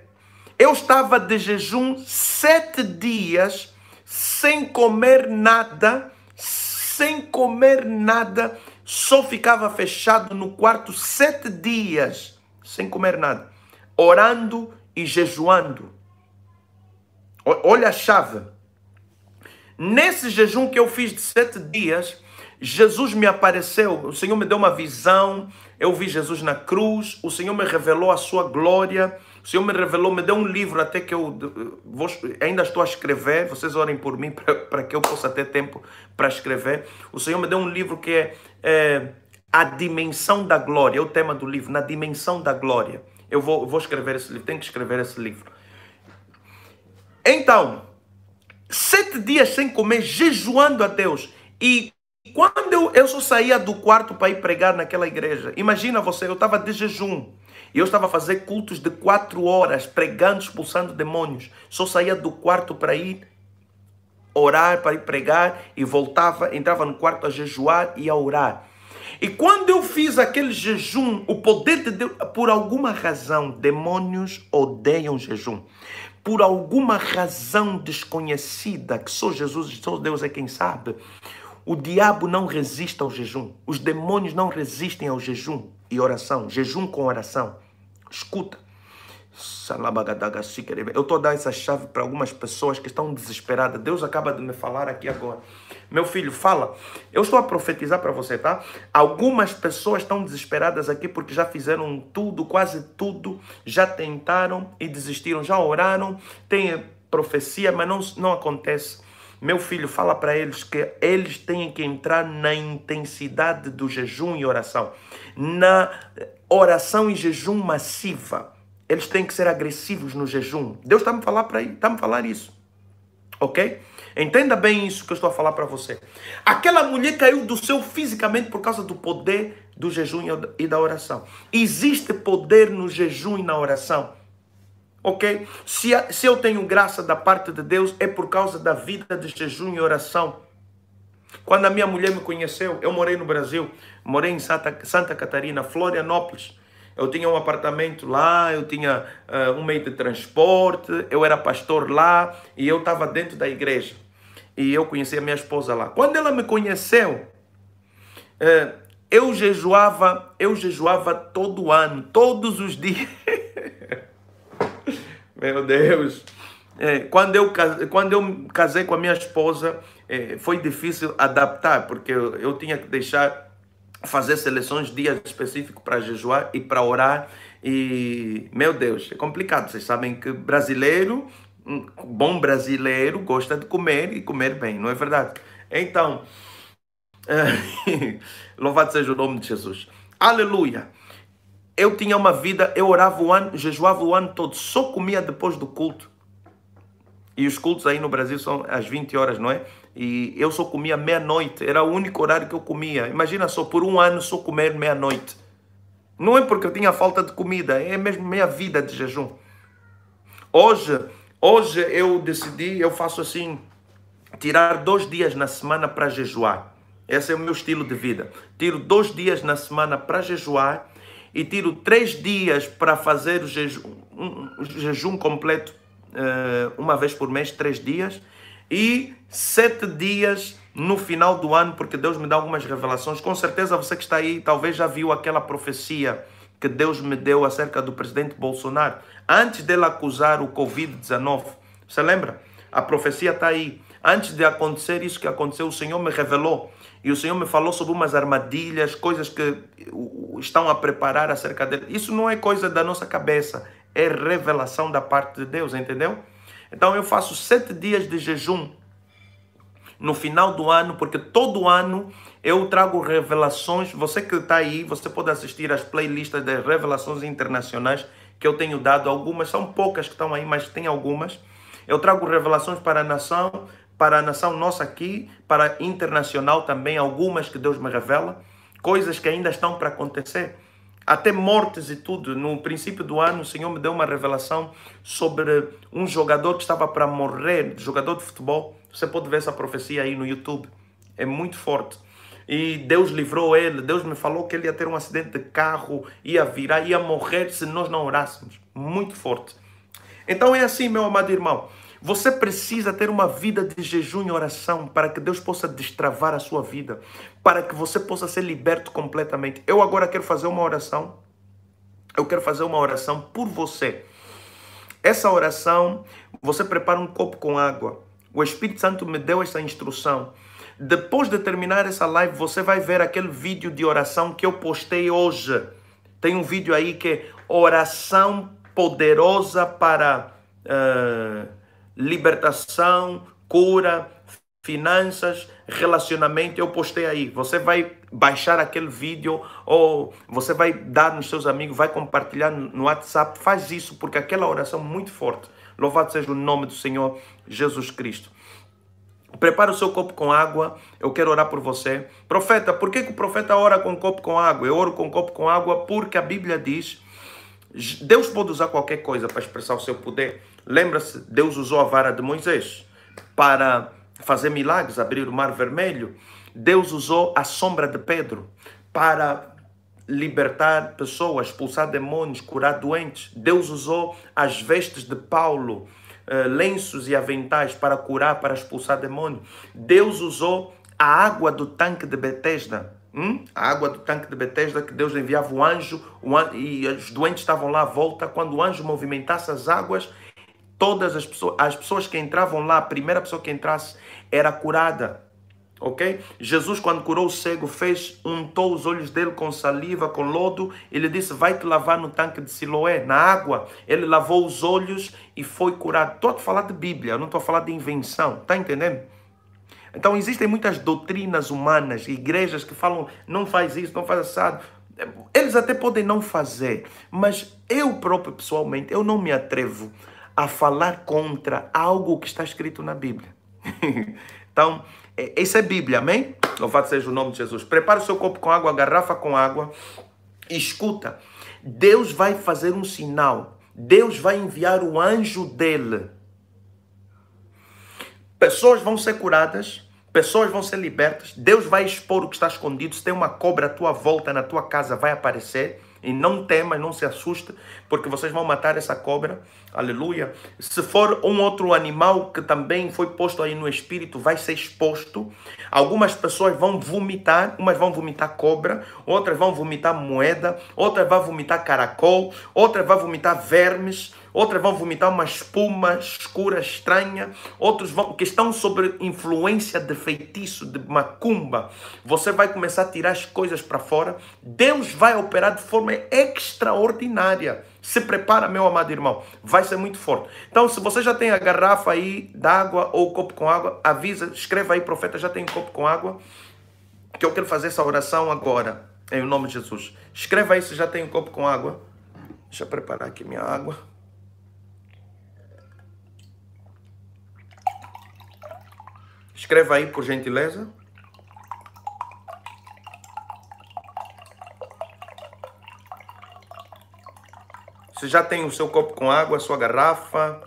[SPEAKER 1] Eu estava de jejum sete dias, sem comer nada, sem comer nada, só ficava fechado no quarto sete dias, sem comer nada, orando e jejuando. Olha a chave. Nesse jejum que eu fiz de sete dias, Jesus me apareceu, o Senhor me deu uma visão, eu vi Jesus na cruz, o Senhor me revelou a sua glória, o Senhor me revelou, me deu um livro até que eu vou, ainda estou a escrever, vocês orem por mim para que eu possa ter tempo para escrever. O Senhor me deu um livro que é, é A Dimensão da Glória, é o tema do livro, Na Dimensão da Glória. Eu vou, vou escrever esse livro, tenho que escrever esse livro. Então, sete dias sem comer, jejuando a Deus e quando eu, eu só saía do quarto para ir pregar naquela igreja, imagina você, eu estava de jejum. E eu estava a fazer cultos de quatro horas, pregando, expulsando demônios. Só saía do quarto para ir orar, para ir pregar, e voltava, entrava no quarto a jejuar e a orar. E quando eu fiz aquele jejum, o poder de Deus, por alguma razão, demônios odeiam jejum. Por alguma razão desconhecida, que só Jesus, só Deus é quem sabe, o diabo não resiste ao jejum. Os demônios não resistem ao jejum e oração. Jejum com oração. Escuta. Eu estou dando essa chave para algumas pessoas que estão desesperadas. Deus acaba de me falar aqui agora. Meu filho, fala. Eu estou a profetizar para você, tá? Algumas pessoas estão desesperadas aqui porque já fizeram tudo, quase tudo. Já tentaram e desistiram. Já oraram. Tem profecia, mas não, não acontece. Meu filho, fala para eles que eles têm que entrar na intensidade do jejum e oração, na oração e jejum massiva. Eles têm que ser agressivos no jejum. Deus está me falar para está me falar isso. OK? Entenda bem isso que eu estou a falar para você. Aquela mulher caiu do seu fisicamente por causa do poder do jejum e da oração. Existe poder no jejum e na oração ok? Se, se eu tenho graça da parte de Deus, é por causa da vida de jejum e oração. Quando a minha mulher me conheceu, eu morei no Brasil, morei em Santa, Santa Catarina, Florianópolis. Eu tinha um apartamento lá, eu tinha uh, um meio de transporte, eu era pastor lá e eu estava dentro da igreja. E eu conheci a minha esposa lá. Quando ela me conheceu, uh, eu jejuava, eu jejuava todo ano, todos os dias. Meu Deus. É, quando, eu, quando eu casei com a minha esposa, é, foi difícil adaptar, porque eu, eu tinha que deixar fazer seleções dias específicos para jejuar e para orar. E, meu Deus, é complicado. Vocês sabem que brasileiro, um bom brasileiro, gosta de comer e comer bem, não é verdade? Então, é, louvado seja o nome de Jesus. Aleluia! Eu tinha uma vida, eu orava o ano, jejuava o ano todo, só comia depois do culto. E os cultos aí no Brasil são às 20 horas, não é? E eu só comia meia-noite, era o único horário que eu comia. Imagina só, por um ano só comer meia-noite. Não é porque eu tinha falta de comida, é mesmo minha vida de jejum. Hoje, hoje eu decidi, eu faço assim, tirar dois dias na semana para jejuar. Esse é o meu estilo de vida. Tiro dois dias na semana para jejuar e tiro três dias para fazer o jejum, um jejum completo eh, uma vez por mês, três dias, e sete dias no final do ano, porque Deus me dá algumas revelações. Com certeza você que está aí talvez já viu aquela profecia que Deus me deu acerca do presidente Bolsonaro, antes dele acusar o Covid-19. Você lembra? A profecia está aí. Antes de acontecer isso que aconteceu, o Senhor me revelou e o Senhor me falou sobre umas armadilhas, coisas que estão a preparar acerca dele. Isso não é coisa da nossa cabeça, é revelação da parte de Deus, entendeu? Então eu faço sete dias de jejum no final do ano, porque todo ano eu trago revelações. Você que está aí, você pode assistir às playlists das revelações internacionais que eu tenho dado. Algumas são poucas que estão aí, mas tem algumas. Eu trago revelações para a nação, para a nação nossa aqui, para internacional também, algumas que Deus me revela, coisas que ainda estão para acontecer, até mortes e tudo. No princípio do ano, o Senhor me deu uma revelação sobre um jogador que estava para morrer, jogador de futebol. Você pode ver essa profecia aí no YouTube, é muito forte. E Deus livrou ele, Deus me falou que ele ia ter um acidente de carro, ia virar, ia morrer se nós não orássemos. Muito forte. Então é assim, meu amado irmão. Você precisa ter uma vida de jejum e oração para que Deus possa destravar a sua vida, para que você possa ser liberto completamente. Eu agora quero fazer uma oração. Eu quero fazer uma oração por você. Essa oração, você prepara um copo com água. O Espírito Santo me deu essa instrução. Depois de terminar essa live, você vai ver aquele vídeo de oração que eu postei hoje. Tem um vídeo aí que é oração poderosa para uh, libertação, cura, finanças, relacionamento, eu postei aí. Você vai baixar aquele vídeo ou você vai dar nos seus amigos, vai compartilhar no WhatsApp, faz isso porque aquela oração é muito forte. Louvado seja o nome do Senhor Jesus Cristo. Prepara o seu copo com água, eu quero orar por você. Profeta, por que, que o profeta ora com copo com água? Eu oro com copo com água porque a Bíblia diz: Deus pode usar qualquer coisa para expressar o seu poder. Lembra-se, Deus usou a vara de Moisés para fazer milagres, abrir o mar vermelho. Deus usou a sombra de Pedro para libertar pessoas, expulsar demônios, curar doentes. Deus usou as vestes de Paulo, eh, lenços e aventais para curar, para expulsar demônios. Deus usou a água do tanque de Betesda. Hum? A água do tanque de Betesda que Deus enviava o anjo, o anjo, e os doentes estavam lá à volta. Quando o anjo movimentasse as águas, Todas as pessoas, as pessoas que entravam lá, a primeira pessoa que entrasse era curada. Ok? Jesus, quando curou o cego, fez, untou os olhos dele com saliva, com lodo. Ele disse: Vai te lavar no tanque de Siloé, na água. Ele lavou os olhos e foi curado. Estou a falar de Bíblia, não estou a falar de invenção. Está entendendo? Então, existem muitas doutrinas humanas, igrejas que falam: não faz isso, não faz assado. Eles até podem não fazer, mas eu próprio, pessoalmente, eu não me atrevo a falar contra algo que está escrito na Bíblia. então, é, isso é Bíblia, amém? Louvado seja o nome de Jesus. Prepara o seu copo com água, garrafa com água. Escuta, Deus vai fazer um sinal. Deus vai enviar o anjo dele. Pessoas vão ser curadas, pessoas vão ser libertas. Deus vai expor o que está escondido. Se tem uma cobra à tua volta, na tua casa, vai aparecer. E não temas, não se assusta, porque vocês vão matar essa cobra. Aleluia. Se for um outro animal que também foi posto aí no espírito, vai ser exposto. Algumas pessoas vão vomitar, umas vão vomitar cobra, outras vão vomitar moeda, outras vão vomitar caracol, outras vão vomitar vermes outras vão vomitar uma espuma escura, estranha, outros vão, que estão sob influência de feitiço, de macumba. Você vai começar a tirar as coisas para fora. Deus vai operar de forma extraordinária. Se prepara, meu amado irmão, vai ser muito forte. Então, se você já tem a garrafa aí d'água ou copo com água, avisa, escreva aí, profeta, já tem um copo com água, que eu quero fazer essa oração agora, em nome de Jesus. Escreva aí se já tem um copo com água. Deixa eu preparar aqui minha água. Escreva aí, por gentileza. Se já tem o seu copo com água, a sua garrafa,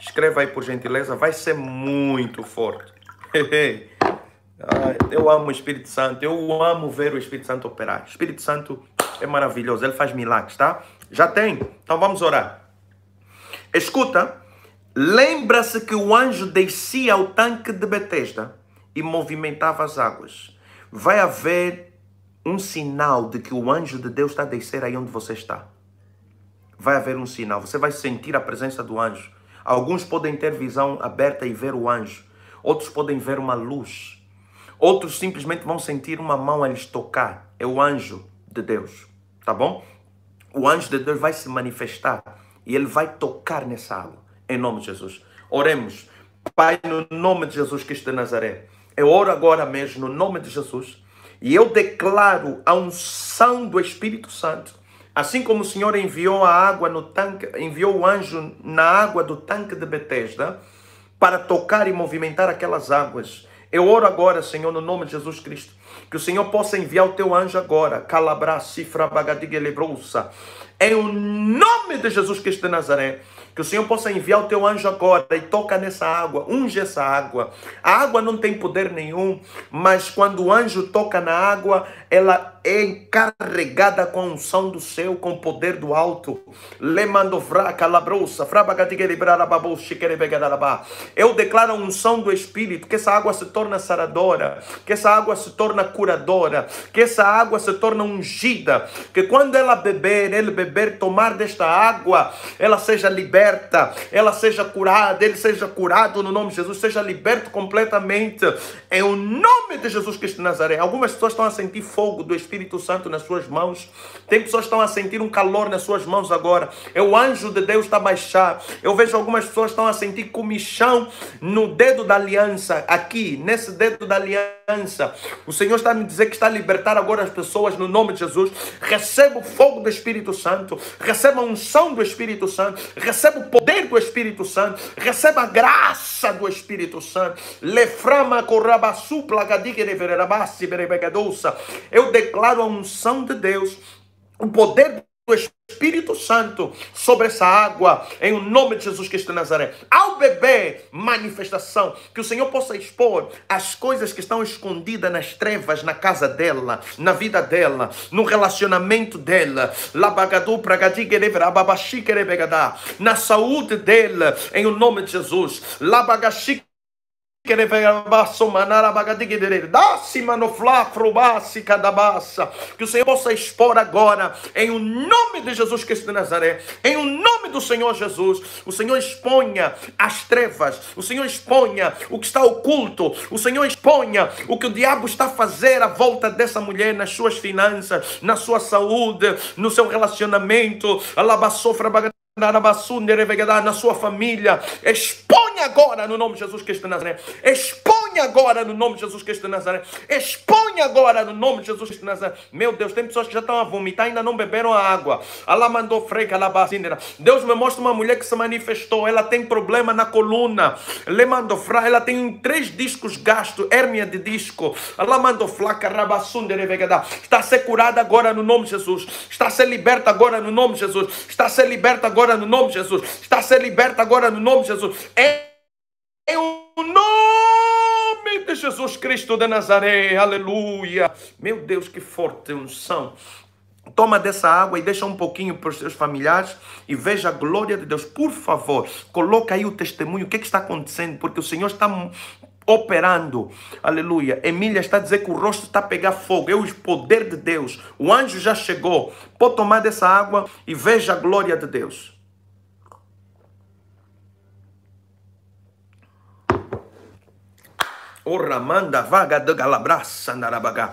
[SPEAKER 1] escreva aí, por gentileza. Vai ser muito forte. eu amo o Espírito Santo. Eu amo ver o Espírito Santo operar. O Espírito Santo é maravilhoso. Ele faz milagres, tá? Já tem? Então vamos orar. Escuta. Lembra-se que o anjo descia ao tanque de Betesda e movimentava as águas. Vai haver um sinal de que o anjo de Deus está a descer aí onde você está. Vai haver um sinal. Você vai sentir a presença do anjo. Alguns podem ter visão aberta e ver o anjo. Outros podem ver uma luz. Outros simplesmente vão sentir uma mão a lhes tocar. É o anjo de Deus. Tá bom? O anjo de Deus vai se manifestar e ele vai tocar nessa água em nome de Jesus. Oremos. Pai, no nome de Jesus Cristo de Nazaré, eu oro agora mesmo no nome de Jesus e eu declaro a unção do Espírito Santo, assim como o Senhor enviou a água no tanque, enviou o anjo na água do tanque de Betesda para tocar e movimentar aquelas águas. Eu oro agora, Senhor, no nome de Jesus Cristo, que o Senhor possa enviar o teu anjo agora, calabra, cifra, bagadiga, lebrouça, em o nome de Jesus Cristo de Nazaré que o Senhor possa enviar o teu anjo agora e toca nessa água, unge essa água. A água não tem poder nenhum, mas quando o anjo toca na água, ela é encarregada com a unção do céu, com o poder do alto. Eu declaro a unção do Espírito, que essa água se torna saradora, que essa água se torna curadora, que essa água se torna ungida, que quando ela beber, ele beber, tomar desta água, ela seja liberta, ela seja curada, ele seja curado no nome de Jesus, seja liberto completamente. É o nome de Jesus Cristo de Nazaré. Algumas pessoas estão a sentir fogo do Espírito Espírito Santo nas suas mãos. Tem pessoas que estão a sentir um calor nas suas mãos agora. É o anjo de Deus está a baixar. Eu vejo algumas pessoas que estão a sentir comichão no dedo da aliança, aqui, nesse dedo da aliança. O Senhor está a me dizer que está a libertar agora as pessoas no nome de Jesus. Receba o fogo do Espírito Santo, receba a unção do Espírito Santo, receba o poder do Espírito Santo, receba a graça do Espírito Santo. Leframa Eu declaro declaro a unção de Deus, o poder do Espírito Santo sobre essa água, em o nome de Jesus Cristo de Nazaré. Ao beber, manifestação, que o Senhor possa expor as coisas que estão escondidas nas trevas, na casa dela, na vida dela, no relacionamento dela, na saúde dela, em o nome de Jesus. Labagashi que o Senhor possa expor agora, em o nome de Jesus Cristo de Nazaré, em o nome do Senhor Jesus, o Senhor exponha as trevas, o Senhor exponha o que está oculto, o Senhor exponha o que o diabo está a fazer à volta dessa mulher, nas suas finanças, na sua saúde, no seu relacionamento. sofra bagatela na sua família. Expõe agora no nome de Jesus Cristo de Nazaré. Expõe agora no nome de Jesus Cristo de Nazaré. Expõe agora no nome de Jesus Cristo de Nazaré. Meu Deus, tem pessoas que já estão a vomitar ainda não beberam a água. Alá mandou frega, alá Deus me mostra uma mulher que se manifestou. Ela tem problema na coluna. Ela mandou fra, ela tem três discos gastos, hérnia de disco. Alá mandou flaca, rabassundere Está a ser curada agora no nome de Jesus. Está a ser liberta agora no nome de Jesus. Está a ser liberta agora agora no nome de Jesus. Está sendo liberta agora no nome de Jesus. É, é o nome de Jesus Cristo de Nazaré. Aleluia. Meu Deus, que forte unção. Toma dessa água e deixa um pouquinho para os seus familiares e veja a glória de Deus. Por favor, coloca aí o testemunho, o que, é que está acontecendo, porque o Senhor está operando. Aleluia. Emília está a dizer que o rosto está a pegar fogo. É o poder de Deus. O anjo já chegou. Pode tomar dessa água e veja a glória de Deus. Oramanda vaga de galabraça narabagá.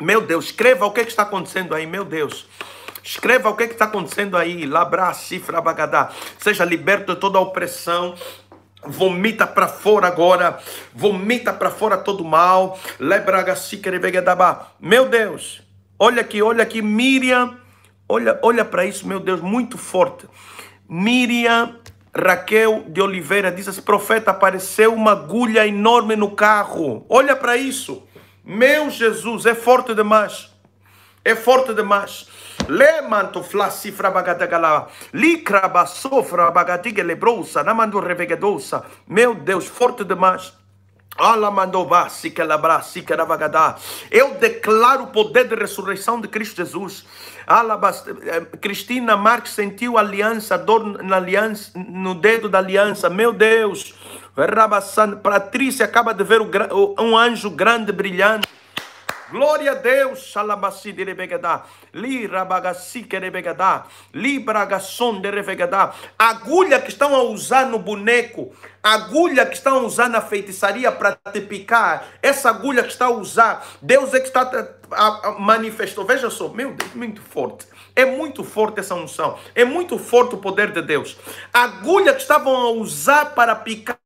[SPEAKER 1] Meu Deus, escreva o é que, está acontecendo aí, meu Deus. Escreva o que é está acontecendo aí. Labra, cifra, bagadá. Seja liberto de toda a opressão. Vomita para fora agora. Vomita para fora todo mal. Lebraga, siquerebegadabá. Meu Deus. Olha aqui, olha aqui. Miriam. Olha, olha para isso, meu Deus, muito forte. Miriam Raquel de Oliveira diz assim: profeta, apareceu uma agulha enorme no carro. Olha para isso. Meu Jesus, é forte demais. É forte demais. Lemanto flassi frabagatagala. Licraba sofra bagatiga lebrousa. Namando revegadosa. Meu Deus, forte demais. Eu declaro o poder de ressurreição de Cristo Jesus. Eh, Cristina Marques sentiu aliança, dor na aliança, no dedo da aliança. Meu Deus. Patrícia acaba de ver um anjo grande brilhando. Glória a Deus. Salabassi de Rebegadá. Lirabagassi que Rebegadá. Libragasson de Rebegadá. Agulha que estão a usar no boneco. Agulha que estão a usar na feitiçaria para te picar. Essa agulha que está a usar. Deus é que está a, a, manifestou. Veja só. Meu Deus, muito forte. É muito forte essa unção. É muito forte o poder de Deus. Agulha que estavam a usar para picar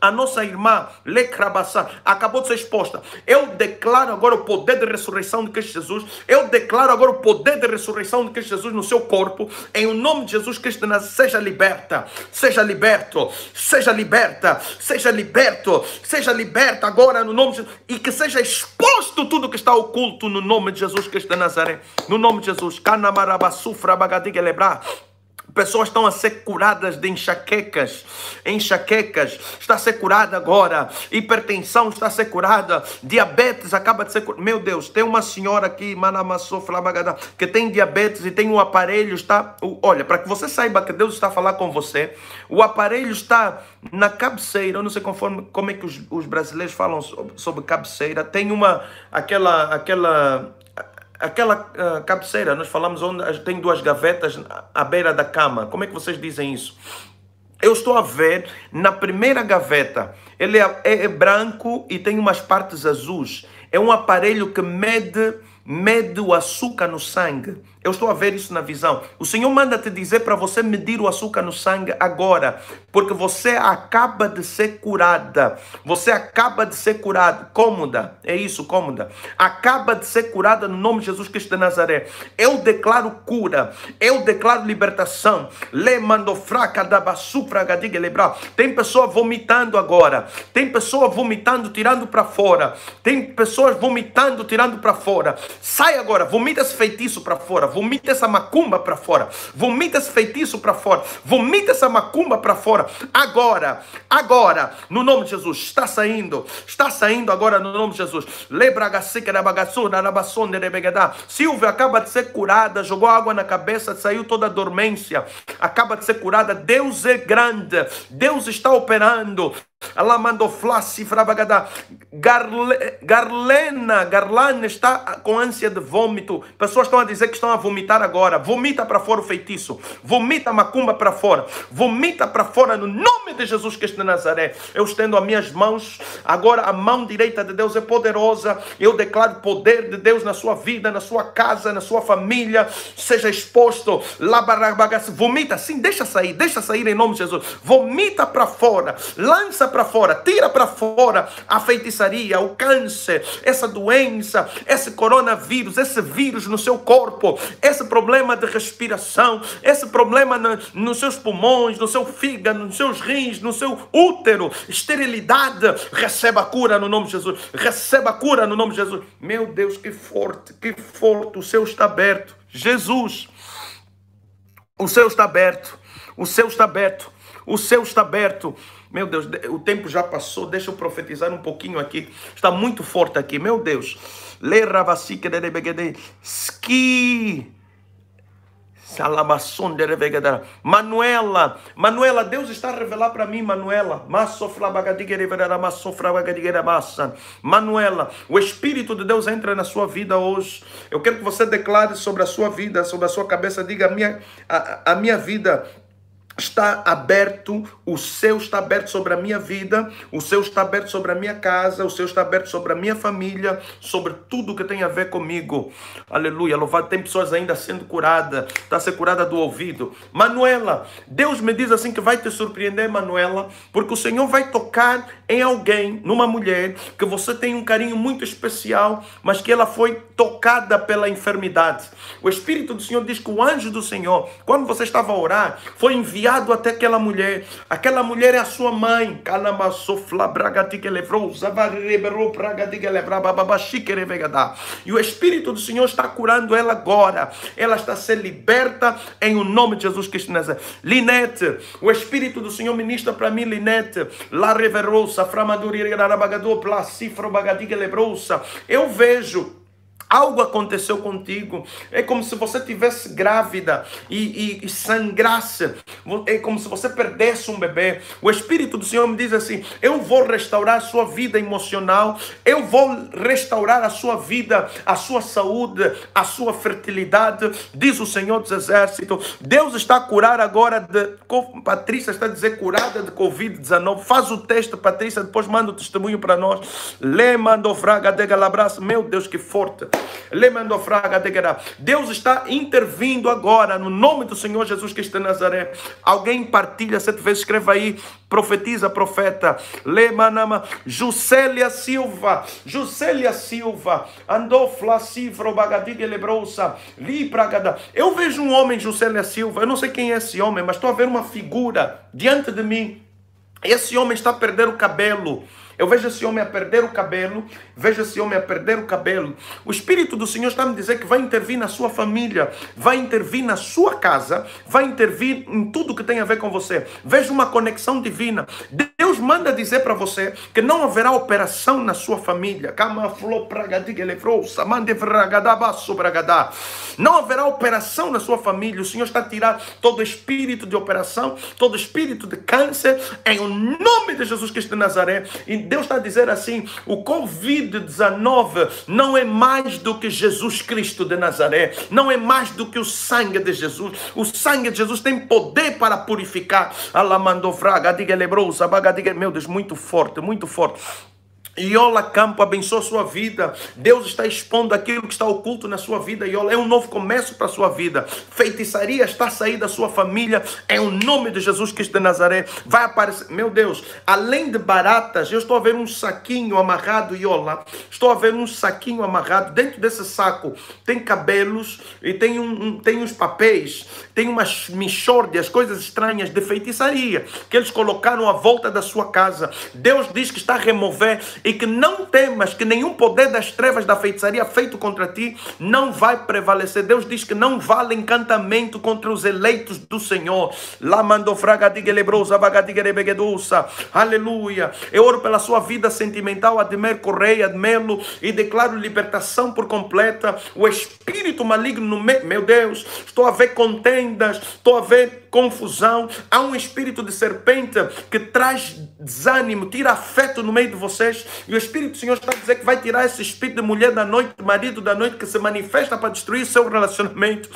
[SPEAKER 1] a nossa irmã Lecrabassá acabou de ser exposta. Eu declaro agora o poder de ressurreição de Cristo Jesus. Eu declaro agora o poder de ressurreição de Cristo Jesus no seu corpo. Em o nome de Jesus Cristo, seja liberta, seja liberto, seja liberta, seja liberto, seja liberta agora no nome de Jesus. E que seja exposto tudo que está oculto no nome de Jesus Cristo de Nazaré. No nome de Jesus. Canamarabassu, frabagadiga Pessoas estão a ser curadas de enxaquecas. Enxaquecas está a ser curada agora. Hipertensão está a ser curada. Diabetes acaba de ser curada. Meu Deus, tem uma senhora aqui, Manamassou Flamagadá, que tem diabetes e tem um aparelho. Está. Olha, para que você saiba que Deus está a falar com você, o aparelho está na cabeceira. Eu não sei conforme, como é que os, os brasileiros falam sobre, sobre cabeceira. Tem uma. aquela. aquela aquela uh, cabeceira, nós falamos onde tem duas gavetas à beira da cama. Como é que vocês dizem isso? Eu estou a ver na primeira gaveta. Ele é, é, é branco e tem umas partes azuis. É um aparelho que mede mede o açúcar no sangue. Eu estou a ver isso na visão. O Senhor manda te dizer para você medir o açúcar no sangue agora, porque você acaba de ser curada. Você acaba de ser curado, cômoda. É isso, cômoda. Acaba de ser curada no nome de Jesus Cristo de Nazaré. Eu declaro cura. Eu declaro libertação. Le mando fraca da basufra Tem pessoa vomitando agora. Tem pessoa vomitando, tirando para fora. Tem pessoas vomitando, tirando para fora. Sai agora, vomita esse feitiço para fora vomita essa macumba para fora, vomita esse feitiço para fora, vomita essa macumba para fora, agora, agora, no nome de Jesus, está saindo, está saindo agora no nome de Jesus. Silvia acaba de ser curada, jogou água na cabeça, saiu toda a dormência, acaba de ser curada. Deus é grande, Deus está operando. Allah mandou flassi, frabagada Garlena, Garlana está com ânsia de vômito. Pessoas estão a dizer que estão a vomitar agora. Vomita para fora o feitiço. Vomita macumba para fora. Vomita para fora no nome de Jesus Cristo de Nazaré. Eu estendo as minhas mãos. Agora a mão direita de Deus é poderosa. Eu declaro poder de Deus na sua vida, na sua casa, na sua família. Seja exposto. Vomita, sim, deixa sair. Deixa sair em nome de Jesus. Vomita para fora. Lança lança para fora, tira para fora a feitiçaria, o câncer, essa doença, esse coronavírus, esse vírus no seu corpo, esse problema de respiração, esse problema nos seus pulmões, no seu fígado, nos seus rins, no seu útero, esterilidade, receba a cura no nome de Jesus, receba a cura no nome de Jesus. Meu Deus, que forte, que forte, o céu está aberto. Jesus, o céu está aberto, o céu está aberto, o céu está aberto. Meu Deus, o tempo já passou, deixa eu profetizar um pouquinho aqui. Está muito forte aqui, meu Deus. Ski. Manuela, Manuela, Deus está a revelar para mim, Manuela. Manuela, o Espírito de Deus entra na sua vida hoje. Eu quero que você declare sobre a sua vida, sobre a sua cabeça, diga a minha, a, a minha vida está aberto, o céu está aberto sobre a minha vida, o céu está aberto sobre a minha casa, o céu está aberto sobre a minha família, sobre tudo que tem a ver comigo. Aleluia, louvado. Tem pessoas ainda sendo curadas, está sendo curada do ouvido. Manuela, Deus me diz assim que vai te surpreender, Manuela, porque o Senhor vai tocar em alguém, numa mulher, que você tem um carinho muito especial, mas que ela foi tocada pela enfermidade. O Espírito do Senhor diz que o anjo do Senhor, quando você estava a orar, foi enviado enviado até aquela mulher. Aquela mulher é a sua mãe. E o Espírito do Senhor está curando ela agora. Ela está sendo liberta em o nome de Jesus Cristo Linete, o Espírito do Senhor ministra para mim, Linete. placifro, bagadiga, Eu vejo Algo aconteceu contigo. É como se você tivesse grávida e, e, e, sangrasse. É como se você perdesse um bebê. O Espírito do Senhor me diz assim: Eu vou restaurar a sua vida emocional. Eu vou restaurar a sua vida, a sua saúde, a sua fertilidade. Diz o Senhor dos Exércitos. Deus está a curar agora. De... Patrícia está a dizer curada de Covid-19. Faz o texto, Patrícia. Depois manda o testemunho para nós. Lê, mandou fraga, dega, Meu Deus, que forte. Deus está intervindo agora, no nome do Senhor Jesus Cristo de Nazaré. Alguém partilha sete vezes, escreva aí, profetiza, profeta. Lemanama, Juscelia Silva, Juscelia Silva, andou flacifro, bagadiga lebrouça, lipragada. Eu vejo um homem, Juscelia Silva, eu não sei quem é esse homem, mas estou a ver uma figura diante de mim. Esse homem está a perder o cabelo. Eu vejo esse homem a perder o cabelo, vejo esse homem a perder o cabelo. O Espírito do Senhor está me dizendo que vai intervir na sua família, vai intervir na sua casa, vai intervir em tudo que tem a ver com você. Vejo uma conexão divina. Deus manda dizer para você que não haverá operação na sua família. Não haverá operação na sua família. O Senhor está a tirar todo espírito de operação, todo espírito de câncer, em o nome de Jesus Cristo de Nazaré. E Deus está dizendo assim: o Covid-19 não é mais do que Jesus Cristo de Nazaré, não é mais do que o sangue de Jesus. O sangue de Jesus tem poder para purificar. diga diga, meu Deus, muito forte, muito forte. Iola Campo abençoa sua vida. Deus está expondo aquilo que está oculto na sua vida, Iola. É um novo começo para a sua vida. Feitiçaria está saindo da sua família. É o nome de Jesus Cristo de Nazaré. Vai aparecer. Meu Deus, além de baratas, eu estou a ver um saquinho amarrado, Iola. Estou a ver um saquinho amarrado. Dentro desse saco tem cabelos e tem, um, um tem uns papéis, tem umas michórdias, coisas estranhas de feitiçaria que eles colocaram à volta da sua casa. Deus diz que está a remover e que não temas que nenhum poder das trevas da feitiçaria feito contra ti não vai prevalecer. Deus diz que não vale encantamento contra os eleitos do Senhor. Lá fraga Aleluia. Eu oro pela sua vida sentimental, Admer Correia, Admelo, e declaro libertação por completa. O espírito maligno no meu Deus, estou a ver contendas, estou a ver confusão, há um espírito de serpente que traz desânimo, tira afeto no meio de vocês. E o Espírito do Senhor está a dizer que vai tirar esse espírito de mulher da noite, de marido da noite, que se manifesta para destruir seu relacionamento.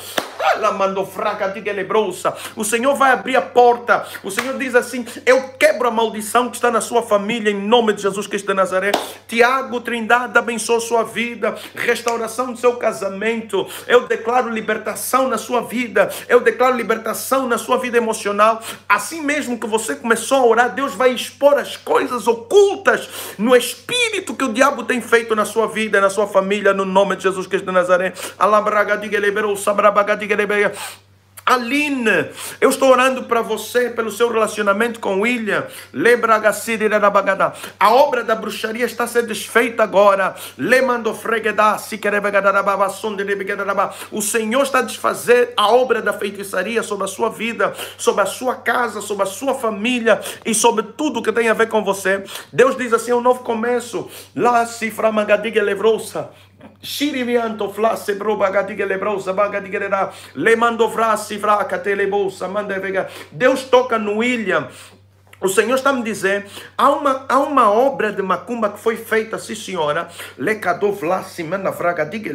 [SPEAKER 1] Ela ah, mandou fraca, diga lebrouça. O Senhor vai abrir a porta. O Senhor diz assim: Eu quebro a maldição que está na sua família, em nome de Jesus Cristo de Nazaré. Tiago Trindade abençoa sua vida, restauração do seu casamento. Eu declaro libertação na sua vida. Eu declaro libertação na sua vida emocional. Assim mesmo que você começou a orar, Deus vai expor as coisas ocultas no espírito espírito que o diabo tem feito na sua vida, na sua família, no nome de Jesus Cristo de Nazaré. Alabragadiga liberou, sabrabagadiga liberou. Aline, eu estou orando para você, pelo seu relacionamento com William. Lebra A obra da bruxaria está sendo desfeita agora. O Senhor está a desfazer a obra da feitiçaria sobre a sua vida, sobre a sua casa, sobre a sua família e sobre tudo que tem a ver com você. Deus diz assim: é um novo começo. Lá cifra magadiga levrouça. Shirivianto flasse broba que lebrosa le mando frassi fraca telebosa manda pegar Deus toca no William o Senhor está me dizendo, há uma, há uma obra de macumba que foi feita, sim senhora, lecadov lá, semana fraga, diga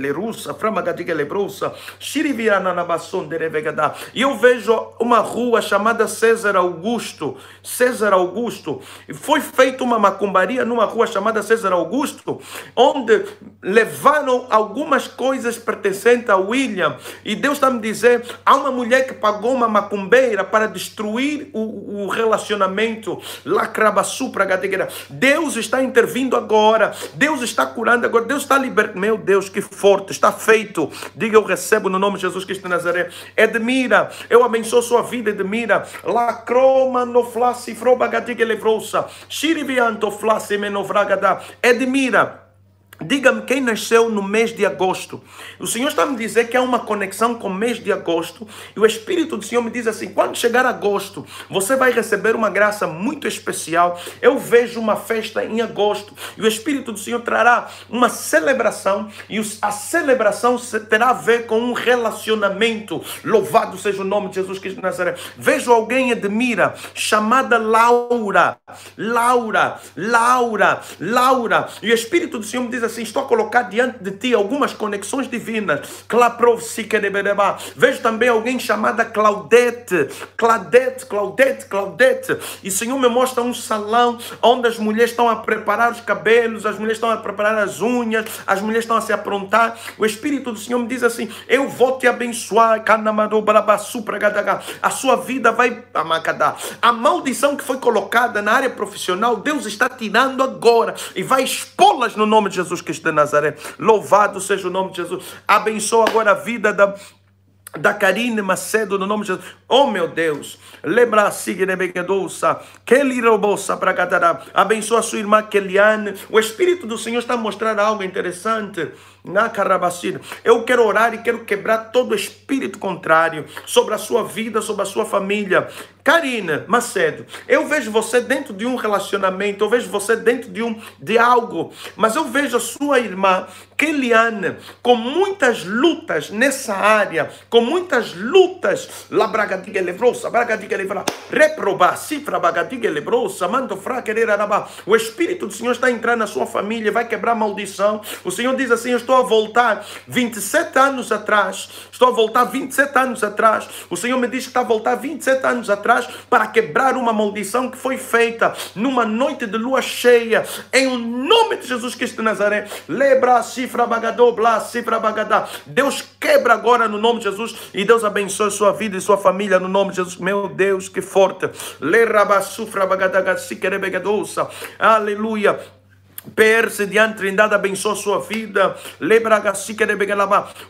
[SPEAKER 1] E eu vejo uma rua chamada César Augusto, César Augusto, foi feita uma macumbaria numa rua chamada César Augusto, onde levaram algumas coisas pertencentes a William, e Deus está me dizendo, há uma mulher que pagou uma macumbeira para destruir o, o relacionamento momento. Lacrabaçu para gadegueira. Deus está intervindo agora. Deus está curando agora. Deus está libertando. Meu Deus, que forte. Está feito. Diga eu recebo no nome de Jesus Cristo de Nazaré. Edmira, eu abençoo sua vida, Edmira. Lacroma no flassi froba gadegueira levrouça. Xirivianto flassi menovragada. Edmira. Diga-me quem nasceu no mês de agosto. O Senhor está me dizer que há uma conexão com o mês de agosto. E o Espírito do Senhor me diz assim: quando chegar agosto, você vai receber uma graça muito especial. Eu vejo uma festa em agosto. E o Espírito do Senhor trará uma celebração. E a celebração terá a ver com um relacionamento. Louvado seja o nome de Jesus Cristo de Nazaré. Vejo alguém, admira, chamada Laura. Laura, Laura, Laura. E o Espírito do Senhor me diz assim: estou a colocar diante de ti algumas conexões divinas. Vejo também alguém chamada Claudete. Claudete, Claudete, Claudete. E o Senhor me mostra um salão onde as mulheres estão a preparar os cabelos, as mulheres estão a preparar as unhas, as mulheres estão a se aprontar. O Espírito do Senhor me diz assim: Eu vou te abençoar. A sua vida vai amacadar. A maldição que foi colocada na área profissional, Deus está tirando agora e vai expô-las no nome de Jesus. Jesus Cristo de Nazaré. Louvado seja o nome de Jesus. Abençoa agora a vida da, da Karine Macedo, no nome de Jesus. Oh, meu Deus. Lembra a Signe Meguedouça. Kelirobouça para Catará. Abençoa a sua irmã Keliane. O Espírito do Senhor está mostrando algo interessante na Eu quero orar e quero quebrar todo espírito contrário sobre a sua vida, sobre a sua família. Karina Macedo, eu vejo você dentro de um relacionamento, eu vejo você dentro de um de algo, mas eu vejo a sua irmã Keliane, com muitas lutas nessa área, com muitas lutas. La bragadiga lebrosa, bragadiga lebra, reprobar, cifra bragadiga lebrosa, mando fra querer O espírito do Senhor está entrando na sua família, vai quebrar maldição. O Senhor diz assim: "Eu estou estou a voltar 27 anos atrás. Estou a voltar 27 anos atrás. O Senhor me diz que está a voltar 27 anos atrás para quebrar uma maldição que foi feita numa noite de lua cheia. Em o nome de Jesus Cristo de Nazaré. Lebra, cifra, bagadô, blá, cifra, bagadá. Deus quebra agora no nome de Jesus e Deus abençoe sua vida e sua família no nome de Jesus. Meu Deus, que forte. Lerabasufra, bagadá, aleluia. Per de Trindade abençoa sua vida,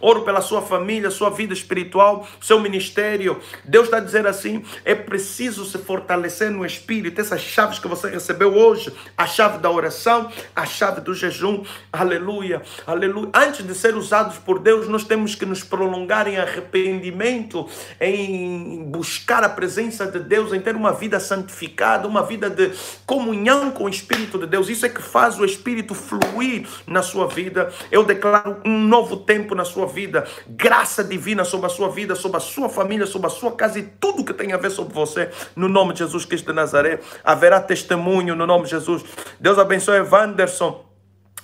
[SPEAKER 1] oro pela sua família, sua vida espiritual, seu ministério. Deus está dizendo assim: é preciso se fortalecer no espírito. Essas chaves que você recebeu hoje, a chave da oração, a chave do jejum, aleluia, aleluia. Antes de ser usados por Deus, nós temos que nos prolongar em arrependimento, em buscar a presença de Deus, em ter uma vida santificada, uma vida de comunhão com o Espírito de Deus. Isso é que faz o o Espírito fluir na sua vida. Eu declaro um novo tempo na sua vida, graça divina sobre a sua vida, sobre a sua família, sobre a sua casa e tudo que tem a ver sobre você. No nome de Jesus Cristo de Nazaré, haverá testemunho no nome de Jesus. Deus abençoe Wanderson.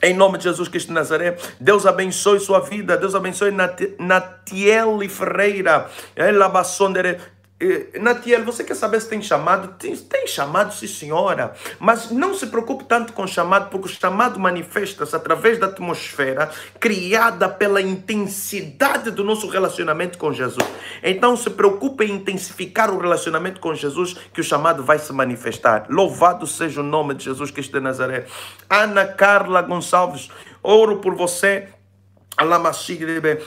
[SPEAKER 1] Em nome de Jesus Cristo de Nazaré, Deus abençoe sua vida, Deus abençoe Natiele Ferreira, Natiel, você quer saber se tem chamado? Tem, tem, chamado, sim, senhora. Mas não se preocupe tanto com o chamado, porque o chamado manifesta-se através da atmosfera criada pela intensidade do nosso relacionamento com Jesus. Então, se preocupe em intensificar o relacionamento com Jesus, que o chamado vai se manifestar. Louvado seja o nome de Jesus Cristo de Nazaré. Ana Carla Gonçalves, ouro por você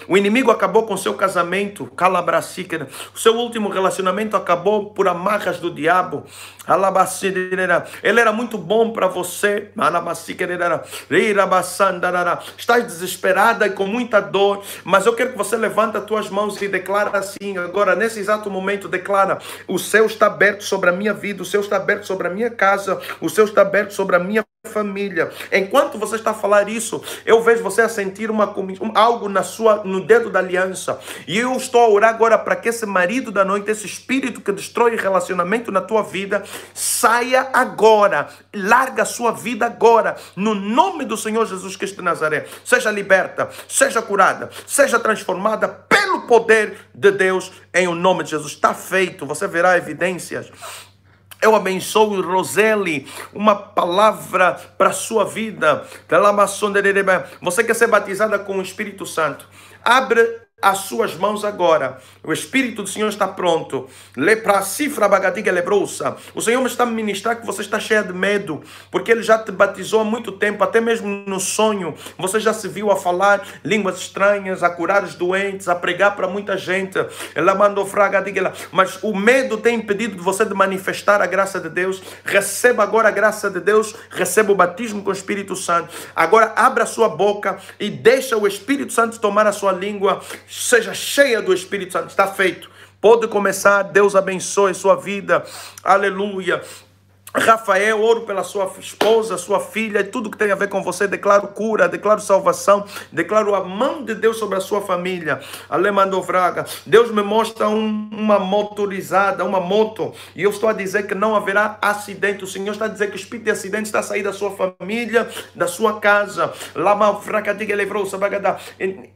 [SPEAKER 1] o inimigo acabou com seu casamento, O seu último relacionamento acabou por amarras do diabo. Ele era muito bom para você. Estás desesperada e com muita dor, mas eu quero que você levanta as tuas mãos e declara assim, agora, nesse exato momento, declara, o céu está aberto sobre a minha vida, o céu está aberto sobre a minha casa, o céu está aberto sobre a minha família. Enquanto você está a falar isso, eu vejo você a sentir uma, algo na sua, no dedo da aliança. E eu estou a orar agora para que esse marido da noite, esse espírito que destrói relacionamento na tua vida, saia agora. Larga a sua vida agora. No nome do Senhor Jesus Cristo de Nazaré. Seja liberta, seja curada, seja transformada pelo poder de Deus em o nome de Jesus. Está feito. Você verá evidências eu abençoo Roseli, uma palavra para a sua vida. Você quer ser batizada com o Espírito Santo? Abre as suas mãos agora. O Espírito do Senhor está pronto. Lepra, cifra, bagadiga, lebrouça. O Senhor me está a ministrar que você está cheia de medo, porque Ele já te batizou há muito tempo, até mesmo no sonho. Você já se viu a falar línguas estranhas, a curar os doentes, a pregar para muita gente. Ela mandou fraga, Mas o medo tem impedido de você de manifestar a graça de Deus. Receba agora a graça de Deus, receba o batismo com o Espírito Santo. Agora abra a sua boca e deixa o Espírito Santo tomar a sua língua seja cheia do Espírito Santo. Está feito. Pode começar. Deus abençoe sua vida. Aleluia. Rafael, ouro pela sua esposa, sua filha e tudo que tem a ver com você. Declaro cura, declaro salvação, declaro a mão de Deus sobre a sua família. Alemando Fraga, Deus me mostra um, uma motorizada, uma moto, e eu estou a dizer que não haverá acidente. O Senhor está a dizer que o espírito de acidente está a sair da sua família, da sua casa. Sabagada.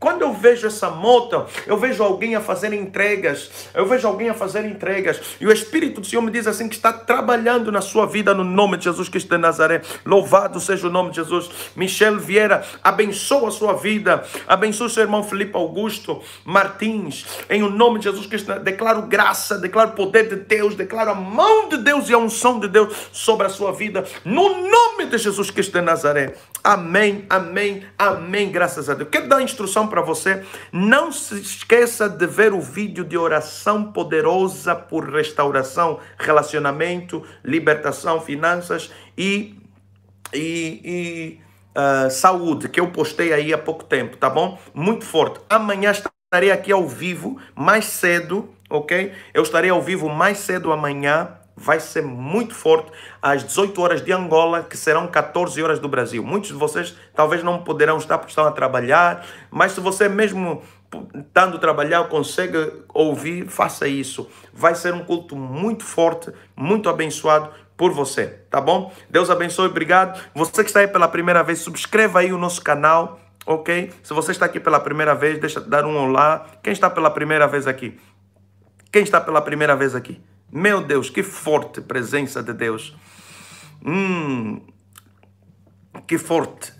[SPEAKER 1] Quando eu vejo essa moto, eu vejo alguém a fazer entregas, eu vejo alguém a fazer entregas, e o Espírito do Senhor me diz assim que está trabalhando na sua vida no nome de Jesus Cristo de Nazaré. Louvado seja o nome de Jesus. Michel Vieira, abençoa a sua vida. Abençoa o seu irmão Felipe Augusto Martins. Em o nome de Jesus Cristo, né, declaro graça, declaro poder de Deus, declaro a mão de Deus e a unção de Deus sobre a sua vida. No nome de Jesus Cristo de Nazaré. Amém, amém, amém. Graças a Deus. Quero dar instrução para você. Não se esqueça de ver o vídeo de oração poderosa por restauração, relacionamento, libertação educação, finanças e, e, e uh, saúde, que eu postei aí há pouco tempo, tá bom? Muito forte. Amanhã estarei aqui ao vivo, mais cedo, ok? Eu estarei ao vivo mais cedo amanhã. Vai ser muito forte às 18 horas de Angola, que serão 14 horas do Brasil. Muitos de vocês talvez não poderão estar porque estão a trabalhar, mas se você mesmo estando a trabalhar consegue ouvir, faça isso. Vai ser um culto muito forte, muito abençoado, por você, tá bom? Deus abençoe, obrigado. Você que está aí pela primeira vez, subscreva aí o nosso canal, ok? Se você está aqui pela primeira vez, deixa dar um olá. Quem está pela primeira vez aqui? Quem está pela primeira vez aqui? Meu Deus, que forte presença de Deus. Hum, que forte.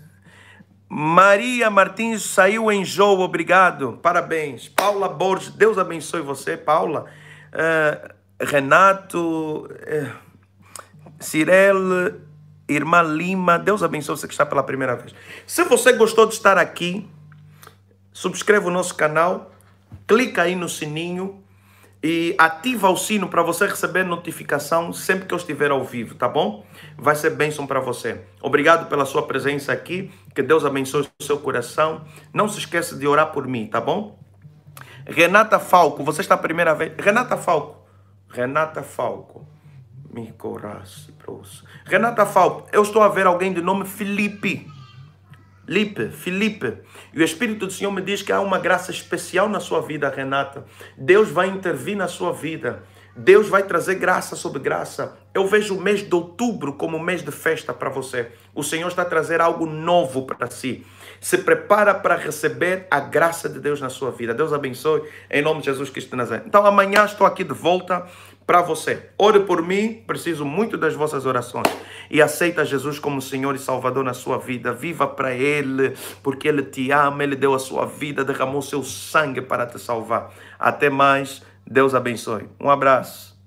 [SPEAKER 1] Maria Martins saiu em jogo, obrigado, parabéns. Paula Borges, Deus abençoe você, Paula. Uh, Renato. Uh... Cirela, irmã Lima, Deus abençoe você que está pela primeira vez. Se você gostou de estar aqui, subscreva o nosso canal, clica aí no sininho e ativa o sino para você receber notificação sempre que eu estiver ao vivo, tá bom? Vai ser bênção para você. Obrigado pela sua presença aqui, que Deus abençoe o seu coração. Não se esqueça de orar por mim, tá bom? Renata Falco, você está a primeira vez. Renata Falco. Renata Falco. Me Mi coração. Renata Falco, eu estou a ver alguém de nome Felipe. Felipe, Felipe. E o Espírito do Senhor me diz que há uma graça especial na sua vida, Renata. Deus vai intervir na sua vida. Deus vai trazer graça sobre graça. Eu vejo o mês de outubro como um mês de festa para você. O Senhor está a trazer algo novo para si. Se prepara para receber a graça de Deus na sua vida. Deus abençoe em nome de Jesus Cristo de Nazaré. Então amanhã estou aqui de volta para você. Ore por mim, preciso muito das vossas orações. E aceita Jesus como Senhor e Salvador na sua vida. Viva para Ele, porque Ele te ama, Ele deu a sua vida, derramou seu sangue para te salvar. Até mais. Deus abençoe. Um abraço.